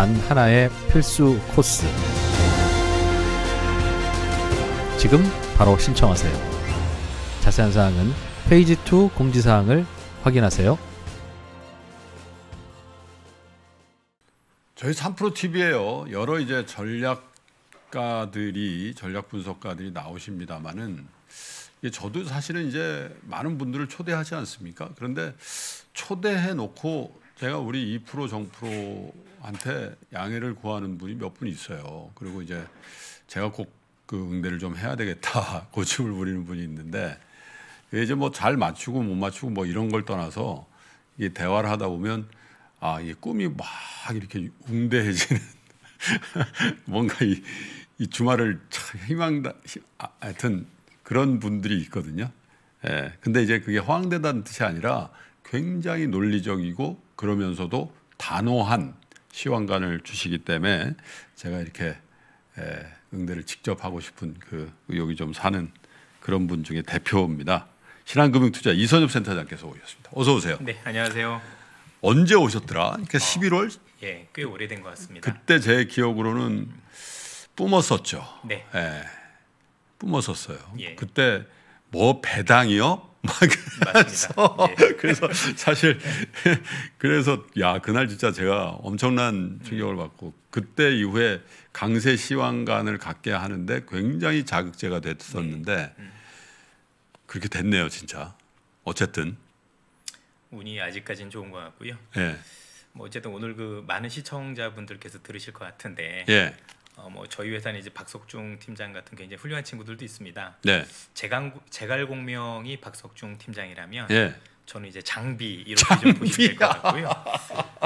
단 하나의 필수 코스. 지금 바로 신청하세요. 자세한 사항은 페이지 2 공지사항을 확인하세요. 저희 3프로 TV에요. 여러 이제 전략가들이 전략 분석가들이 나오십니다만은 저도 사실은 이제 많은 분들을 초대하지 않습니까? 그런데 초대해 놓고 제가 우리 2프로 정프로 한테 양해를 구하는 분이 몇 분 있어요. 그리고 이제 제가 꼭 그 응대를 좀 해야 되겠다 고집을 부리는 분이 있는데 이제 뭐 잘 맞추고 못 맞추고 뭐 이런 걸 떠나서 이 대화를 하다 보면 아, 이 꿈이 막 이렇게 웅대해지는 뭔가 이, 이 주말을 참 희망다 아, 하여튼 그런 분들이 있거든요. 예. 근데 이제 그게 황된다는 뜻이 아니라 굉장히 논리적이고 그러면서도 단호한 시왕관을 주시기 때문에 제가 이렇게 응대를 직접 하고 싶은 그 의욕이 좀 사는 그런 분 중에 대표입니다. 신한금융투자 이선엽 센터장께서 오셨습니다. 어서 오세요. 네, 안녕하세요. 언제 오셨더라? 그러니까 11월? 어, 예, 꽤 오래된 것 같습니다. 그때 제 기억으로는 뿜었었죠. 네. 예, 뿜었었어요. 예. 그때 뭐 배당이요? 그래서, 예. 그래서 사실 그래서 야 그날 진짜 제가 엄청난 충격을 받고 그때 이후에 강세 시황관을 갖게 하는데 굉장히 자극제가 됐었는데 음. 음. 그렇게 됐네요 진짜 어쨌든 운이 아직까지는 좋은 것 같고요. 예. 뭐 어쨌든 오늘 그 많은 시청자분들께서 들으실 것 같은데 예. 어, 뭐 저희 회사는 이제 박석중 팀장 같은 굉장히 훌륭한 친구들도 있습니다. 네. 제강 제갈 공명이 박석중 팀장이라면 네. 저는 이제 장비 이렇게 좀 보시면 될 것 같고요.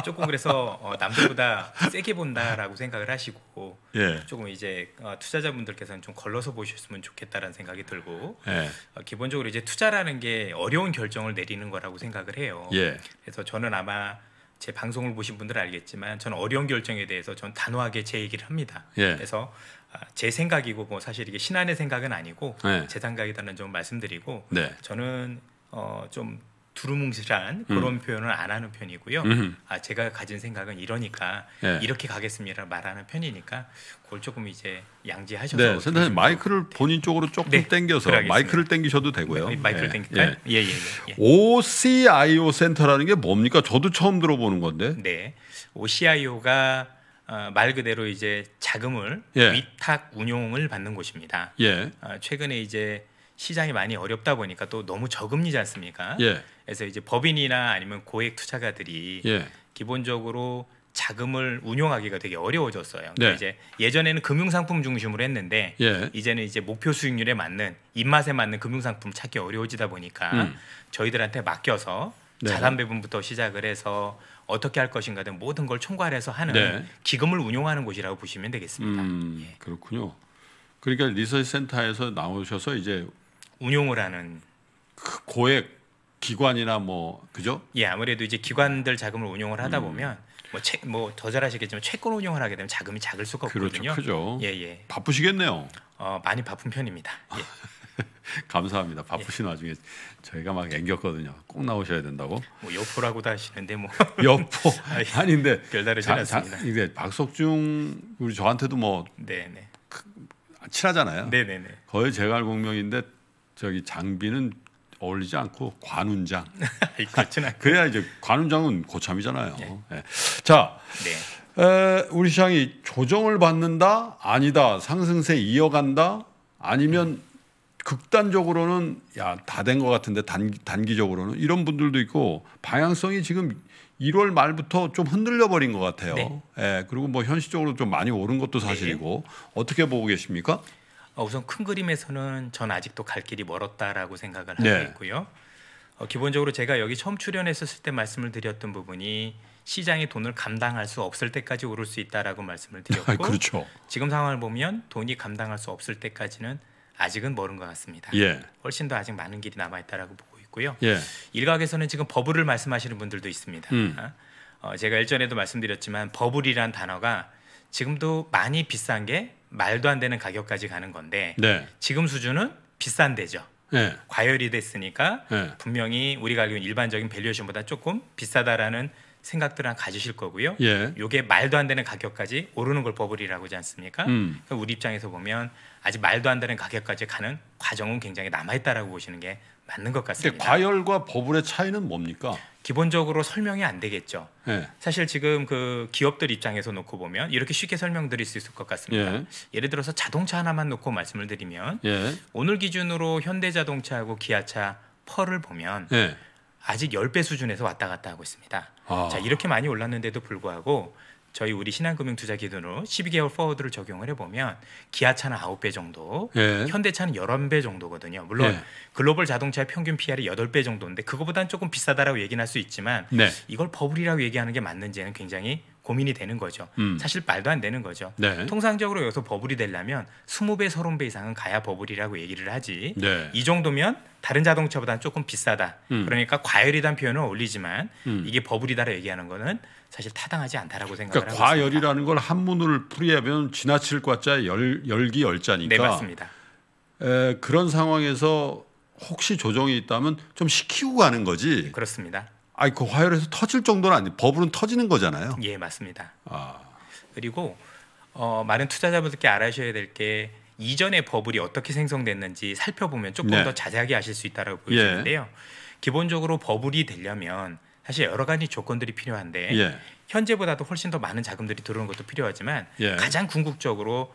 조금 그래서 어, 남들보다 세게 본다라고 생각을 하시고 예. 조금 이제 어, 투자자분들께서는 좀 걸러서 보셨으면 좋겠다라는 생각이 들고 예. 어, 기본적으로 이제 투자라는 게 어려운 결정을 내리는 거라고 생각을 해요. 예. 그래서 저는 아마 제 방송을 보신 분들은 알겠지만 저는 어려운 결정에 대해서 전 단호하게 제 얘기를 합니다. 예. 그래서 아, 제 생각이고 뭐 사실 이게 신안의 생각은 아니고 예. 제 생각이라는 좀 말씀드리고 네. 저는 어, 좀 두루뭉실한 음. 그런 음. 표현을 안 하는 편이고요. 음. 아 제가 가진 생각은 이러니까 네. 이렇게 가겠습니다 말하는 편이니까 그걸 조금 이제 양지하셔서. 네, 선생님 마이크를 본인 쪽으로 조금 네, 당겨서 마이크를 땡기셔도 되고요. 네, 마이크를 예, 당길까요? 예. 예, 예, 예. OCIO 예. 센터라는 게 뭡니까? 저도 처음 들어보는 건데. 네, OCIO가 어, 말 그대로 이제 자금을 예. 위탁 운용을 받는 곳입니다. 예. 어, 최근에 이제 시장이 많이 어렵다 보니까 또 너무 저금리지 않습니까? 예. 그래서 이제 법인이나 아니면 고액 투자가들이 예. 기본적으로 자금을 운용하기가 되게 어려워졌어요. 그러니까 네. 이제 예전에는 금융상품 중심으로 했는데 예. 이제는 이제 목표 수익률에 맞는 입맛에 맞는 금융상품 찾기 어려워지다 보니까 음. 저희들한테 맡겨서 네. 자산 배분부터 시작을 해서 어떻게 할 것인가 등 모든 걸 총괄해서 하는 네. 기금을 운용하는 곳이라고 보시면 되겠습니다. 음, 예. 그렇군요. 그러니까 리서치 센터에서 나오셔서 이제 운용을 하는 그 고액 기관이나 뭐 그죠? 예 아무래도 이제 기관들 자금을 운용을 하다 음. 보면 뭐, 채, 뭐더 잘하시겠지만 채권 운용을 하게 되면 자금이 작을 수가 그렇죠, 없거든요. 그렇죠, 예, 예. 바쁘시겠네요. 어, 많이 바쁜 편입니다. 예. 감사합니다. 바쁘신 예. 와중에 저희가 막 앵겼거든요. 꼭 나오셔야 된다고. 뭐 여포라고도 하시는데 뭐 여포 아닌데 별다르지 않습니다. 이제 박석중 우리 저한테도 뭐 네네. 그, 네. 친하잖아요. 네네네. 네. 거의 제갈공 명인데 저기 장비는 어울리지 않고 관운장. 그래야 이제 관운장은 고참이잖아요. 네. 네. 자, 네. 에, 우리 시장이 조정을 받는다 아니다 상승세 이어간다 아니면 극단적으로는 야다된 것 같은데 단, 단기적으로는 이런 분들도 있고 방향성이 지금 1월 말부터 좀 흔들려 버린 것 같아요. 네. 예, 그리고 뭐 현실적으로 좀 많이 오른 것도 네. 사실이고 어떻게 보고 계십니까? 어, 우선 큰 그림에서는 전 아직도 갈 길이 멀었다라고 생각을 네. 하고 있고요. 어, 기본적으로 제가 여기 처음 출연했었을 때 말씀을 드렸던 부분이 시장이 돈을 감당할 수 없을 때까지 오를 수 있다라고 말씀을 드렸고 그렇죠. 지금 상황을 보면 돈이 감당할 수 없을 때까지는 아직은 멀은 것 같습니다. 예. 훨씬 더 아직 많은 길이 남아 있다라고 보고 있고요. 예. 일각에서는 지금 버블을 말씀하시는 분들도 있습니다. 음. 아, 어, 제가 일전에도 말씀드렸지만 버블이란 단어가 지금도 많이 비싼 게 말도 안 되는 가격까지 가는 건데 네. 지금 수준은 비싼 데죠. 네. 과열이 됐으니까 네. 분명히 우리가 알고 있는 일반적인 밸류에이션보다 조금 비싸다라는 생각들을 가지실 거고요. 예. 요게 말도 안 되는 가격까지 오르는 걸 버블이라고 하지 않습니까? 음. 우리 입장에서 보면 아직 말도 안 되는 가격까지 가는 과정은 굉장히 남아 있다라고 보시는 게 맞는 것 같습니다. 과열과 버블의 차이는 뭡니까? 기본적으로 설명이 안 되겠죠. 예. 사실 지금 그 기업들 입장에서 놓고 보면 이렇게 쉽게 설명드릴 수 있을 것 같습니다. 예. 를 들어서 자동차 하나만 놓고 말씀을 드리면 예. 오늘 기준으로 현대자동차하고 기아차 펄을 보면 예. 아직 10배 수준에서 왔다 갔다 하고 있습니다. 아. 자 이렇게 많이 올랐는데도 불구하고 저희 우리 신한금융투자기준으로 12개월 포워드를 적용을 해보면 기아차는 9배 정도, 예. 현대차는 11배 정도거든요. 물론 예. 글로벌 자동차의 평균 PR이 8배 정도인데 그거보다는 조금 비싸다라고 얘기는 할 수 있지만 네. 이걸 버블이라고 얘기하는 게 맞는지는 굉장히 고민이 되는 거죠. 음. 사실 말도 안 되는 거죠. 네. 통상적으로 여기서 버블이 되려면 20배, 30배 이상은 가야 버블이라고 얘기를 하지. 네. 이 정도면 다른 자동차보다는 조금 비싸다. 음. 그러니까 과열이란 표현을 올리지만 음. 이게 버블이다라 고 얘기하는 거는 사실 타당하지 않다라고 생각을 그러니까 하고 과열이라는 다걸 한문을 풀이하면 지나칠 과자 열, 열기 열자니까. 네 맞습니다. 에, 그런 상황에서 혹시 조정이 있다면 좀 시키고 가는 거지. 그렇습니다. 아니 그 화열에서 터질 정도는 아니 법으로 터지는 거잖아요. 예 맞습니다. 아. 그리고 어, 많은 투자자분들께 알아셔야 될 게 이전의 버블이 어떻게 생성됐는지 살펴보면 조금 네. 더 자세하게 아실 수있다고보여는데요 예. 기본적으로 버블이 되려면 사실 여러 가지 조건들이 필요한데 예. 현재보다도 훨씬 더 많은 자금들이 들어오는 것도 필요하지만 예. 가장 궁극적으로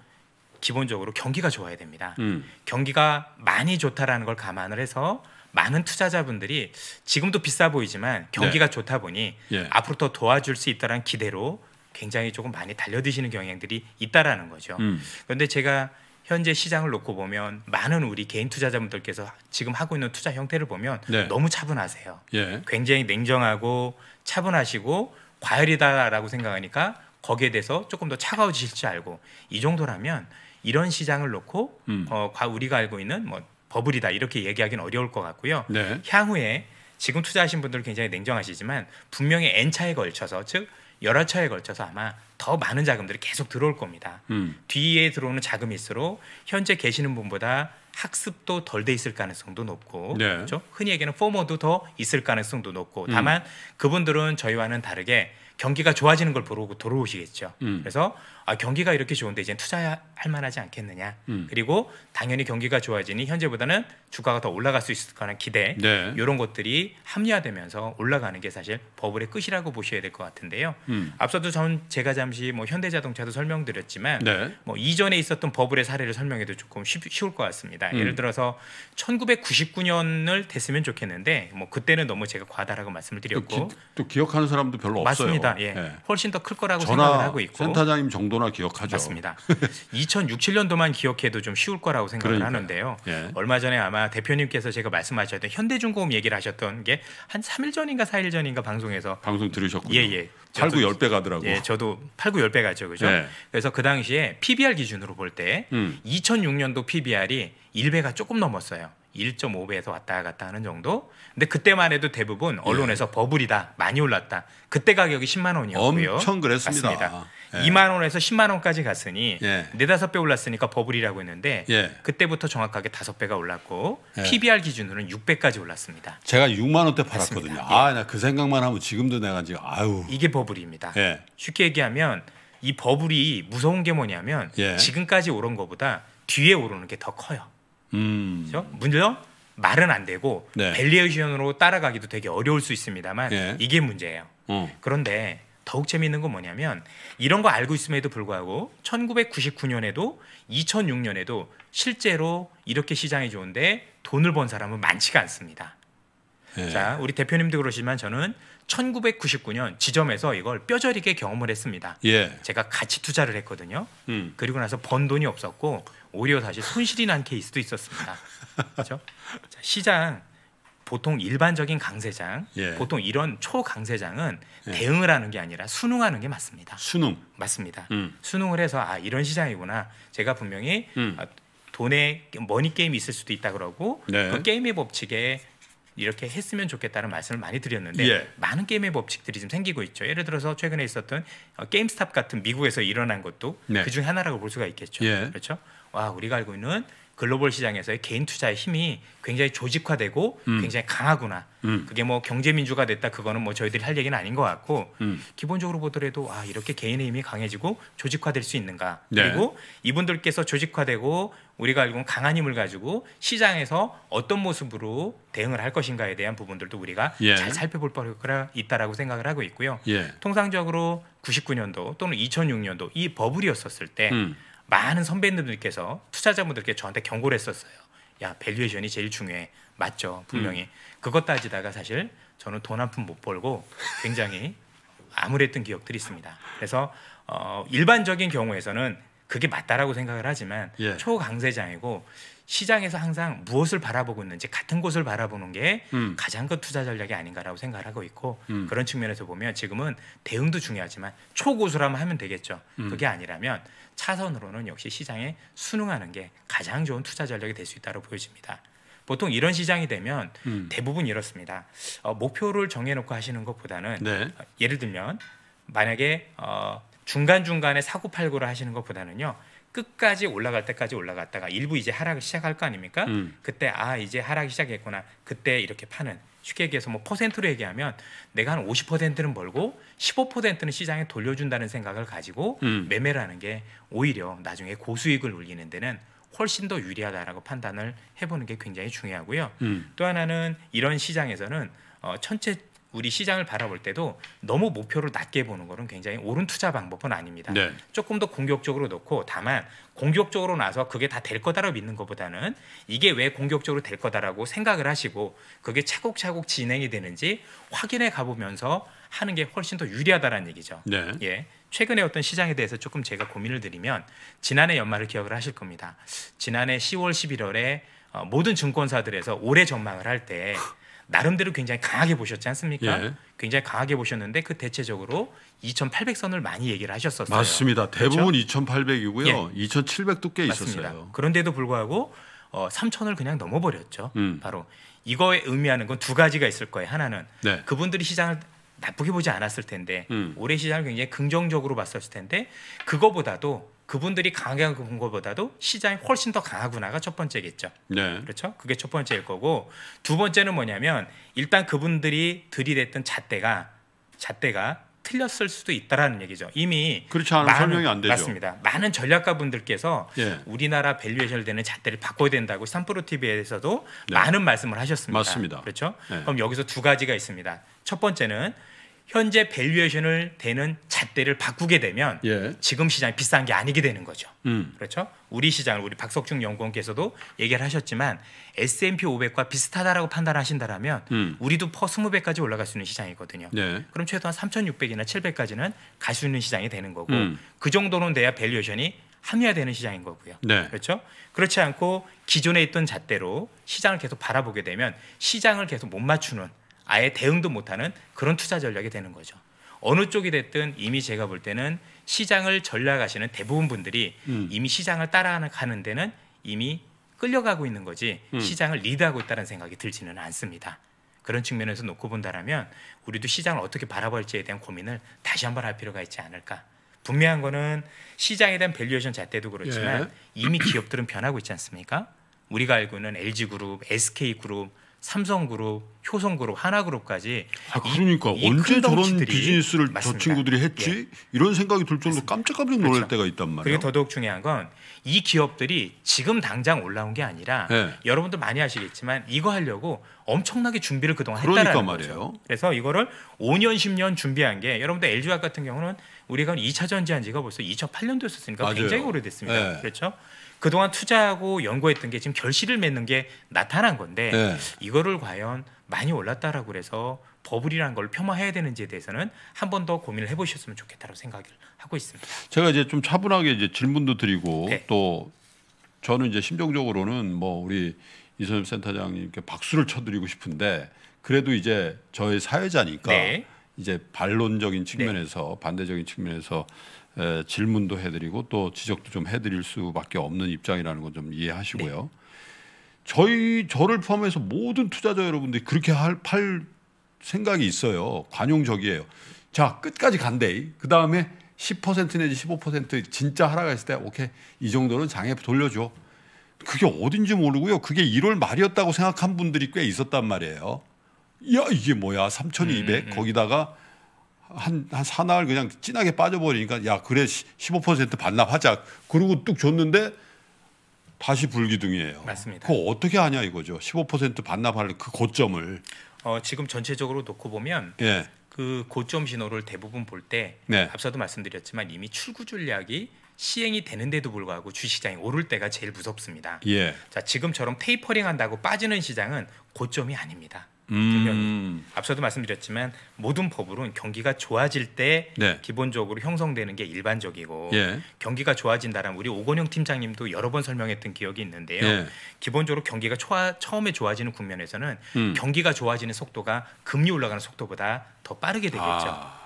기본적으로 경기가 좋아야 됩니다. 음. 경기가 많이 좋다라는 걸 감안을 해서 많은 투자자분들이 지금도 비싸 보이지만 경기가 네. 좋다 보니 예. 앞으로 더 도와줄 수 있다라는 기대로 굉장히 조금 많이 달려드시는 경향들이 있다라는 거죠. 음. 그런데 제가 현재 시장을 놓고 보면 많은 우리 개인 투자자분들께서 지금 하고 있는 투자 형태를 보면 네. 너무 차분하세요. 예. 굉장히 냉정하고 차분하시고 과열이다라고 생각하니까 거기에 대해서 조금 더 차가워지실 줄 알고 이 정도라면 이런 시장을 놓고 음. 어, 우리가 알고 있는 뭐 버블이다 이렇게 얘기하기는 어려울 것 같고요. 네. 향후에 지금 투자하신 분들은 굉장히 냉정하시지만 분명히 N차에 걸쳐서 즉 여러 차에 걸쳐서 아마 더 많은 자금들이 계속 들어올 겁니다. 음. 뒤에 들어오는 자금일수록 현재 계시는 분보다 학습도 덜 돼 있을 가능성도 높고 네. 그렇죠? 흔히 얘기하는 포머도 더 있을 가능성도 높고 음. 다만 그분들은 저희와는 다르게 경기가 좋아지는 걸 보고 돌아오시겠죠 음. 그래서 아, 경기가 이렇게 좋은데 이제 투자할 만하지 않겠느냐. 음. 그리고 당연히 경기가 좋아지니 현재보다는 주가가 더 올라갈 수 있을 거라는 기대 네. 이런 것들이 합리화되면서 올라가는 게 사실 버블의 끝이라고 보셔야 될 것 같은데요. 음. 앞서도 전 제가 잠시 뭐 현대자동차도 설명드렸지만 네. 뭐 이전에 있었던 버블의 사례를 설명해도 조금 쉬, 쉬울 것 같습니다. 음. 예를 들어서 1999년을 됐으면 좋겠는데 뭐 그때는 너무 제가 과다라고 말씀을 드렸고 또, 기, 또 기억하는 사람도 별로 맞습니다. 없어요. 맞습니다. 예. 네. 훨씬 더 클 거라고 생각을 하고 있고 센터장님 정 정도나 기억하죠. 맞습니다. 2006, 7년도만 기억해도 좀 쉬울 거라고 생각을 그러니까요. 하는데요. 예. 얼마 전에 아마 대표님께서 제가 말씀하셨던 현대중공업 얘기를 하셨던 게 한 3일 전인가 4일 전인가 방송에서 방송 들으셨군요. 예, 예. 팔구 10배 가더라고. 예, 저도 팔구 10배 가죠. 그죠? 예. 그래서 그 당시에 PBR 기준으로 볼때 음. 2006년도 PBR이 1배가 조금 넘었어요. 1.5배에서 왔다 갔다 하는 정도. 근데 그때만 해도 대부분 예. 언론에서 예. 버블이다. 많이 올랐다. 그때 가격이 10만 원이었고요. 엄청 그랬습니다. 맞습니다. 예. 2만 원에서 10만 원까지 갔으니 예. 네 다섯 배 올랐으니까 버블이라고 했는데 예. 그때부터 정확하게 다섯 배가 올랐고 예. PBR 기준으로는 6배까지 올랐습니다. 제가 6만 원대 팔았거든요. 아, 나 그 생각만 하면 지금도 내가 지금 아유. 이게 버블입니다. 쉽게 얘기하면 이 버블이 무서운 게 뭐냐면 지금까지 오른 것보다 뒤에 오르는 게 더 커요. 음. 문제죠 그렇죠? 말은 안 되고 네. 밸리에이션으로 따라가기도 되게 어려울 수 있습니다만 예. 이게 문제예요. 어. 그런데 더욱 재미있는 건 뭐냐면 이런 거 알고 있음에도 불구하고 1999년에도 2006년에도 실제로 이렇게 시장이 좋은데 돈을 번 사람은 많지가 않습니다. 네. 자, 우리 대표님도 그러시지만 저는 1999년 지점에서 이걸 뼈저리게 경험을 했습니다. 예. 제가 같이 투자를 했거든요. 음. 그리고 나서 번 돈이 없었고 오히려 사실 손실이 난 케이스도 있었습니다. 그렇죠? 자, 시장 보통 일반적인 강세장, 예. 보통 이런 초강세장은 예. 대응을 하는 게 아니라 수능하는 게 맞습니다. 수능 맞습니다. 음. 수능을 해서 아 이런 시장이구나. 제가 분명히 음. 아, 돈에 머니 게임이 있을 수도 있다 그러고 네. 그 게임의 법칙에 이렇게 했으면 좋겠다는 말씀을 많이 드렸는데 예. 많은 게임의 법칙들이 지금 생기고 있죠. 예를 들어서 최근에 있었던 어, 게임스탑 같은 미국에서 일어난 것도 네. 그중 하나라고 볼 수가 있겠죠. 예. 그렇죠? 와 우리가 알고 있는 글로벌 시장에서의 개인 투자의 힘이 굉장히 조직화되고 음. 굉장히 강하구나. 음. 그게 뭐 경제 민주가 됐다 그거는 뭐 저희들이 할 얘기는 아닌 것 같고 음. 기본적으로 보더라도 아 이렇게 개인의 힘이 강해지고 조직화될 수 있는가. 네. 그리고 이분들께서 조직화되고 우리가 알고 있는 강한 힘을 가지고 시장에서 어떤 모습으로 대응을 할 것인가에 대한 부분들도 우리가 예. 잘 살펴볼 바가 있다라고 생각을 하고 있고요. 예. 통상적으로 99년도 또는 2006년도 이 버블이었었을 때. 음. 많은 선배님들께서 투자자분들께 저한테 경고를 했었어요. 야, 밸류에이션이 제일 중요해. 맞죠. 분명히. 음. 그것 따지다가 사실 저는 돈 한 푼 못 벌고 굉장히 암울했던 기억들이 있습니다. 그래서 어, 일반적인 경우에서는 그게 맞다라고 생각을 하지만 예. 초강세장이고 시장에서 항상 무엇을 바라보고 있는지 같은 곳을 바라보는 게 음. 가장 큰 투자 전략이 아닌가라고 생각을 하고 있고 음. 그런 측면에서 보면 지금은 대응도 중요하지만 초고수라면 하면 되겠죠. 음. 그게 아니라면 차선으로는 역시 시장에 순응하는 게 가장 좋은 투자 전략이 될 수 있다고 보여집니다. 보통 이런 시장이 되면 음. 대부분 이렇습니다. 어, 목표를 정해놓고 하시는 것보다는 네. 어, 예를 들면 만약에 어, 중간 중간에 사고 팔고를 하시는 것보다는요 끝까지 올라갈 때까지 올라갔다가 일부 이제 하락을 시작할 거 아닙니까? 음. 그때 아 이제 하락이 시작했구나 그때 이렇게 파는 쉽게 얘기해서 뭐 퍼센트로 얘기하면 내가 한 50%는 벌고 15%는 시장에 돌려준다는 생각을 가지고 음. 매매라는 게 오히려 나중에 고수익을 올리는 데는 훨씬 더 유리하다라고 판단을 해보는 게 굉장히 중요하고요. 음. 또 하나는 이런 시장에서는 어, 천체 우리 시장을 바라볼 때도 너무 목표를 낮게 보는 것은 굉장히 옳은 투자 방법은 아닙니다. 네. 조금 더 공격적으로 놓고 다만 공격적으로 나서 그게 다 될 거다라고 믿는 것보다는 이게 왜 공격적으로 될 거다라고 생각을 하시고 그게 차곡차곡 진행이 되는지 확인해 가보면서 하는 게 훨씬 더 유리하다라는 얘기죠. 네. 예. 최근에 어떤 시장에 대해서 조금 제가 고민을 드리면 지난해 연말을 기억을 하실 겁니다. 지난해 10월 11월에 어, 모든 증권사들에서 올해 전망을 할때 나름대로 굉장히 강하게 보셨지 않습니까? 예. 굉장히 강하게 보셨는데 그 대체적으로 2,800선을 많이 얘기를 하셨었어요. 맞습니다. 그렇죠? 대부분 그렇죠? 2,800이고요. 예. 2,700도 꽤 맞습니다. 있었어요. 그런데도 불구하고 어, 3,000을 그냥 넘어버렸죠. 음. 바로 이거에 의미하는 건 두 가지가 있을 거예요. 하나는 네. 그분들이 시장을 나쁘게 보지 않았을 텐데 음. 올해 시장을 굉장히 긍정적으로 봤었을 텐데 그거보다도 그분들이 강한 것보다도 시장이 훨씬 더 강하구나가 첫 번째겠죠. 네. 그렇죠? 그게 첫 번째일 거고 두 번째는 뭐냐면 일단 그분들이 들이댔던 잣대가 잣대가 틀렸을 수도 있다라는 얘기죠. 이미 그렇지 않은 설명이 안 되죠. 맞습니다. 많은 전략가분들께서 예. 우리나라 밸류에이션 되는 잣대를 바꿔야 된다고 삼프로 TV에서도 네. 많은 말씀을 하셨습니다. 맞습니다. 그렇죠? 네. 그럼 여기서 두 가지가 있습니다. 첫 번째는 현재 밸류에이션을 되는 잣대를 바꾸게 되면 예. 지금 시장이 비싼 게 아니게 되는 거죠. 음. 그렇죠? 우리 시장을 우리 박석중 연구원께서도 얘기를 하셨지만 S&P 500과 비슷하다라고 판단하신다면 음. 우리도 퍼 20배까지 올라갈 수 있는 시장이거든요. 예. 그럼 최소한 3,600이나 700까지는 갈 수 있는 시장이 되는 거고 음. 그 정도는 돼야 밸류에이션이 합리화되는 시장인 거고요. 네. 그렇죠? 그렇지 않고 기존에 있던 잣대로 시장을 계속 바라보게 되면 시장을 계속 못 맞추는 아예 대응도 못하는 그런 투자 전략이 되는 거죠. 어느 쪽이 됐든 이미 제가 볼 때는 시장을 전략하시는 대부분 분들이 음. 이미 시장을 따라가는 데는 이미 끌려가고 있는 거지 음. 시장을 리드하고 있다는 생각이 들지는 않습니다. 그런 측면에서 놓고 본다면 우리도 시장을 어떻게 바라볼지에 대한 고민을 다시 한번 할 필요가 있지 않을까. 분명한 거는 시장에 대한 밸류에이션 잣대도 그렇지만 예. 이미 기업들은 변하고 있지 않습니까? 우리가 알고 있는 LG그룹, SK그룹, 삼성그룹, 효성그룹, 하나그룹까지 아, 그러니까 이, 언제 저런 비즈니스를 맞습니다. 저 친구들이 했지? 예. 이런 생각이 들 정도로 깜짝깜짝 놀랄 그렇죠. 때가 있단 말이에요. 그게 더더욱 중요한 건이 기업들이 지금 당장 올라온 게 아니라 네. 여러분도 많이 아시겠지만 이거 하려고 엄청나게 준비를 그동안 했다는 그러니까 말이에요. 거죠. 그래서 이거를 5년 10년 준비한 게 여러분들 l g 화 같은 경우는 우리가 2차 전지한 지가 벌써 2008년도였으니까 맞아요. 굉장히 오래됐습니다. 네. 그렇죠? 그동안 투자하고 연구했던 게 지금 결실을 맺는 게 나타난 건데 네. 이거를 과연 많이 올랐다라고 그래서 버블이라는 걸 폄하해야 되는지에 대해서는 한 번 더 고민을 해보셨으면 좋겠다고 라 생각을 하고 있습니다. 제가 이제 좀 차분하게 이제 질문도 드리고 네. 또 저는 이제 심정적으로는 뭐 우리 이선엽 센터장님께 박수를 쳐드리고 싶은데 그래도 이제 저의 사회자니까 네. 이제 반론적인 네. 측면에서 네. 반대적인 측면에서 에, 질문도 해드리고 또 지적도 좀 해드릴 수밖에 없는 입장이라는 건 좀 이해하시고요. 네. 저희 저를 포함해서 모든 투자자 여러분들이 그렇게 할 팔 생각이 있어요. 관용적이에요. 자 끝까지 간대. 그 다음에 10% 내지 15% 진짜 하락했을 때 오케이 이 정도는 장에 돌려줘. 그게 어딘지 모르고요. 그게 1월 말이었다고 생각한 분들이 꽤 있었단 말이에요. 야 이게 뭐야 3,200 음, 음, 거기다가 한, 한 사나흘 그냥 진하게 빠져버리니까 야 그래 15% 반납하자 그러고 뚝 줬는데 다시 불기둥이에요. 맞습니다. 그거 어떻게 하냐 이거죠. 15% 반납할 그 고점을. 어, 지금 전체적으로 놓고 보면 예. 그 고점 신호를 대부분 볼때 네. 앞서도 말씀드렸지만 이미 출구 전략이 시행이 되는데도 불구하고 주시장이 오를 때가 제일 무섭습니다. 예. 자 지금처럼 테이퍼링 한다고 빠지는 시장은 고점이 아닙니다. 음. 앞서도 말씀드렸지만 모든 법으론 경기가 좋아질 때 네. 기본적으로 형성되는 게 일반적이고 예. 경기가 좋아진다라면 우리 오건영 팀장님도 여러 번 설명했던 기억이 있는데요. 예. 기본적으로 경기가 초하, 처음에 좋아지는 국면에서는 음. 경기가 좋아지는 속도가 금리 올라가는 속도보다 더 빠르게 되겠죠. 아.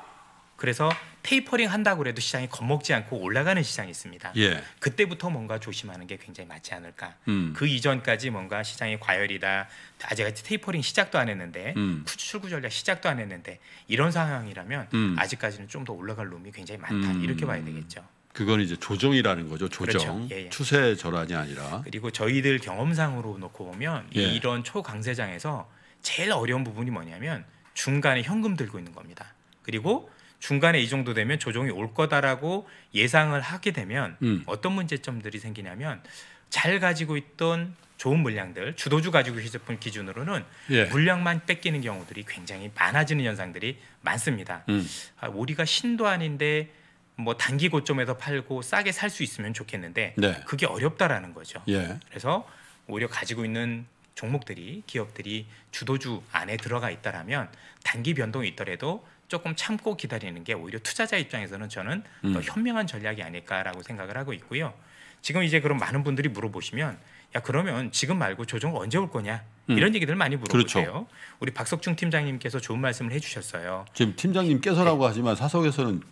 그래서 테이퍼링 한다고 해도 시장이 겁먹지 않고 올라가는 시장이 있습니다. 예. 그때부터 뭔가 조심하는 게 굉장히 맞지 않을까. 음. 그 이전까지 뭔가 시장이 과열이다. 아직까지 테이퍼링 시작도 안 했는데 음. 출구 전략 시작도 안 했는데 이런 상황이라면 음. 아직까지는 좀 더 올라갈 놈이 굉장히 많다. 음. 이렇게 봐야 되겠죠. 그건 이제 조정이라는 거죠. 조정. 그렇죠. 예, 예. 추세 절환이 아니라. 그리고 저희들 경험상으로 놓고 보면 예. 이런 초강세장에서 제일 어려운 부분이 뭐냐면 중간에 현금 들고 있는 겁니다. 그리고 중간에 이 정도 되면 조정이 올 거다라고 예상을 하게 되면 음. 어떤 문제점들이 생기냐면 잘 가지고 있던 좋은 물량들 주도주 가지고 계셨던 기준으로는 예. 물량만 뺏기는 경우들이 굉장히 많아지는 현상들이 많습니다. 음. 아, 우리가 신도 아닌데 뭐 단기 고점에서 팔고 싸게 살 수 있으면 좋겠는데 네. 그게 어렵다라는 거죠. 예. 그래서 오히려 가지고 있는 종목들이 기업들이 주도주 안에 들어가 있다라면 단기 변동이 있더라도 조금 참고 기다리는 게 오히려 투자자 입장에서는 저는 음. 더 현명한 전략이 아닐까라고 생각을 하고 있고요. 지금 이제 그럼 많은 분들이 물어보시면 야 그러면 지금 말고 조정 언제 올 거냐 음. 이런 얘기들 많이 물어보세요. 그렇죠. 우리 박석중 팀장님께서 좋은 말씀을 해주셨어요. 지금 팀장님께서라고 네. 하지만 사석에서는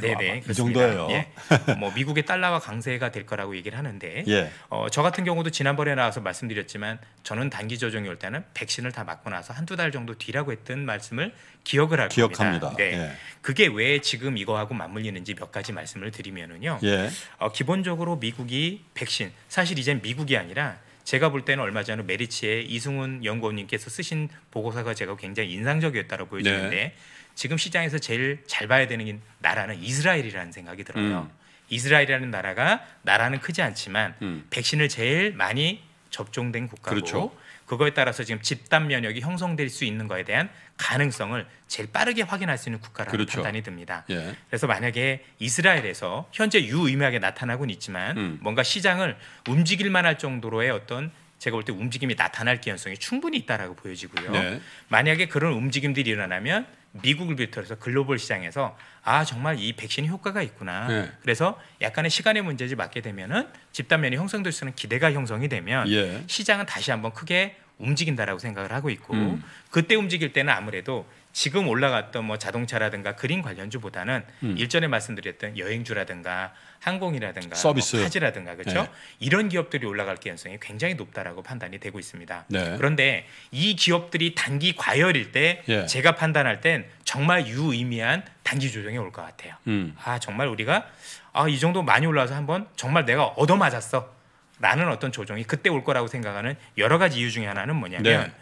네네 그 정도예요. 예. 뭐 미국의 달러와 강세가 될 거라고 얘기를 하는데 예. 어, 저 같은 경우도 지난번에 나와서 말씀드렸지만 저는 단기 조정이 올 때는 백신을 다 맞고 나서 한두 달 정도 뒤라고 했던 말씀을 기억을 할 기억합니다. 겁니다. 네. 예. 그게 왜 지금 이거하고 맞물리는지 몇 가지 말씀을 드리면은요. 예. 어, 기본적으로 미국이 백신 사실 이젠 미국이 아니라 제가 볼 때는 얼마 전에 메리츠의 이승훈 연구원님께서 쓰신 보고서가 제가 굉장히 인상적이었다고 보여지는데 네. 지금 시장에서 제일 잘 봐야 되는 나라는 이스라엘이라는 생각이 들어요. 음. 이스라엘이라는 나라가 나라는 크지 않지만 음. 백신을 제일 많이 접종된 국가고 그렇죠. 그거에 따라서 지금 집단 면역이 형성될 수 있는 거에 대한 가능성을 제일 빠르게 확인할 수 있는 국가라는 그렇죠. 판단이 듭니다. 예. 그래서 만약에 이스라엘에서 현재 유의미하게 나타나고는 있지만 음. 뭔가 시장을 움직일 만할 정도로의 어떤 제가 볼 때 움직임이 나타날 개연성이 충분히 있다라고 보여지고요. 네. 만약에 그런 움직임들이 일어나면 미국을 비롯해서 글로벌 시장에서 아 정말 이 백신 효과가 있구나. 네. 그래서 약간의 시간의 문제지 맞게 되면은 집단 면이 형성될 수 있는 기대가 형성이 되면 예. 시장은 다시 한번 크게 움직인다라고 생각을 하고 있고 음. 그때 움직일 때는 아무래도 지금 올라갔던 뭐 자동차라든가 그린 관련주보다는 음. 일전에 말씀드렸던 여행주라든가 항공이라든가 서비스 뭐 카지라든가 그렇죠 네. 이런 기업들이 올라갈 가능성이 굉장히 높다라고 판단이 되고 있습니다. 네. 그런데 이 기업들이 단기 과열일 때 예. 제가 판단할 땐 정말 유의미한 단기 조정이 올 것 같아요. 음. 아 정말 우리가 아 이 정도 많이 올라와서 한번 정말 내가 얻어 맞았어. 라는 어떤 조정이 그때 올 거라고 생각하는 여러 가지 이유 중에 하나는 뭐냐면 네.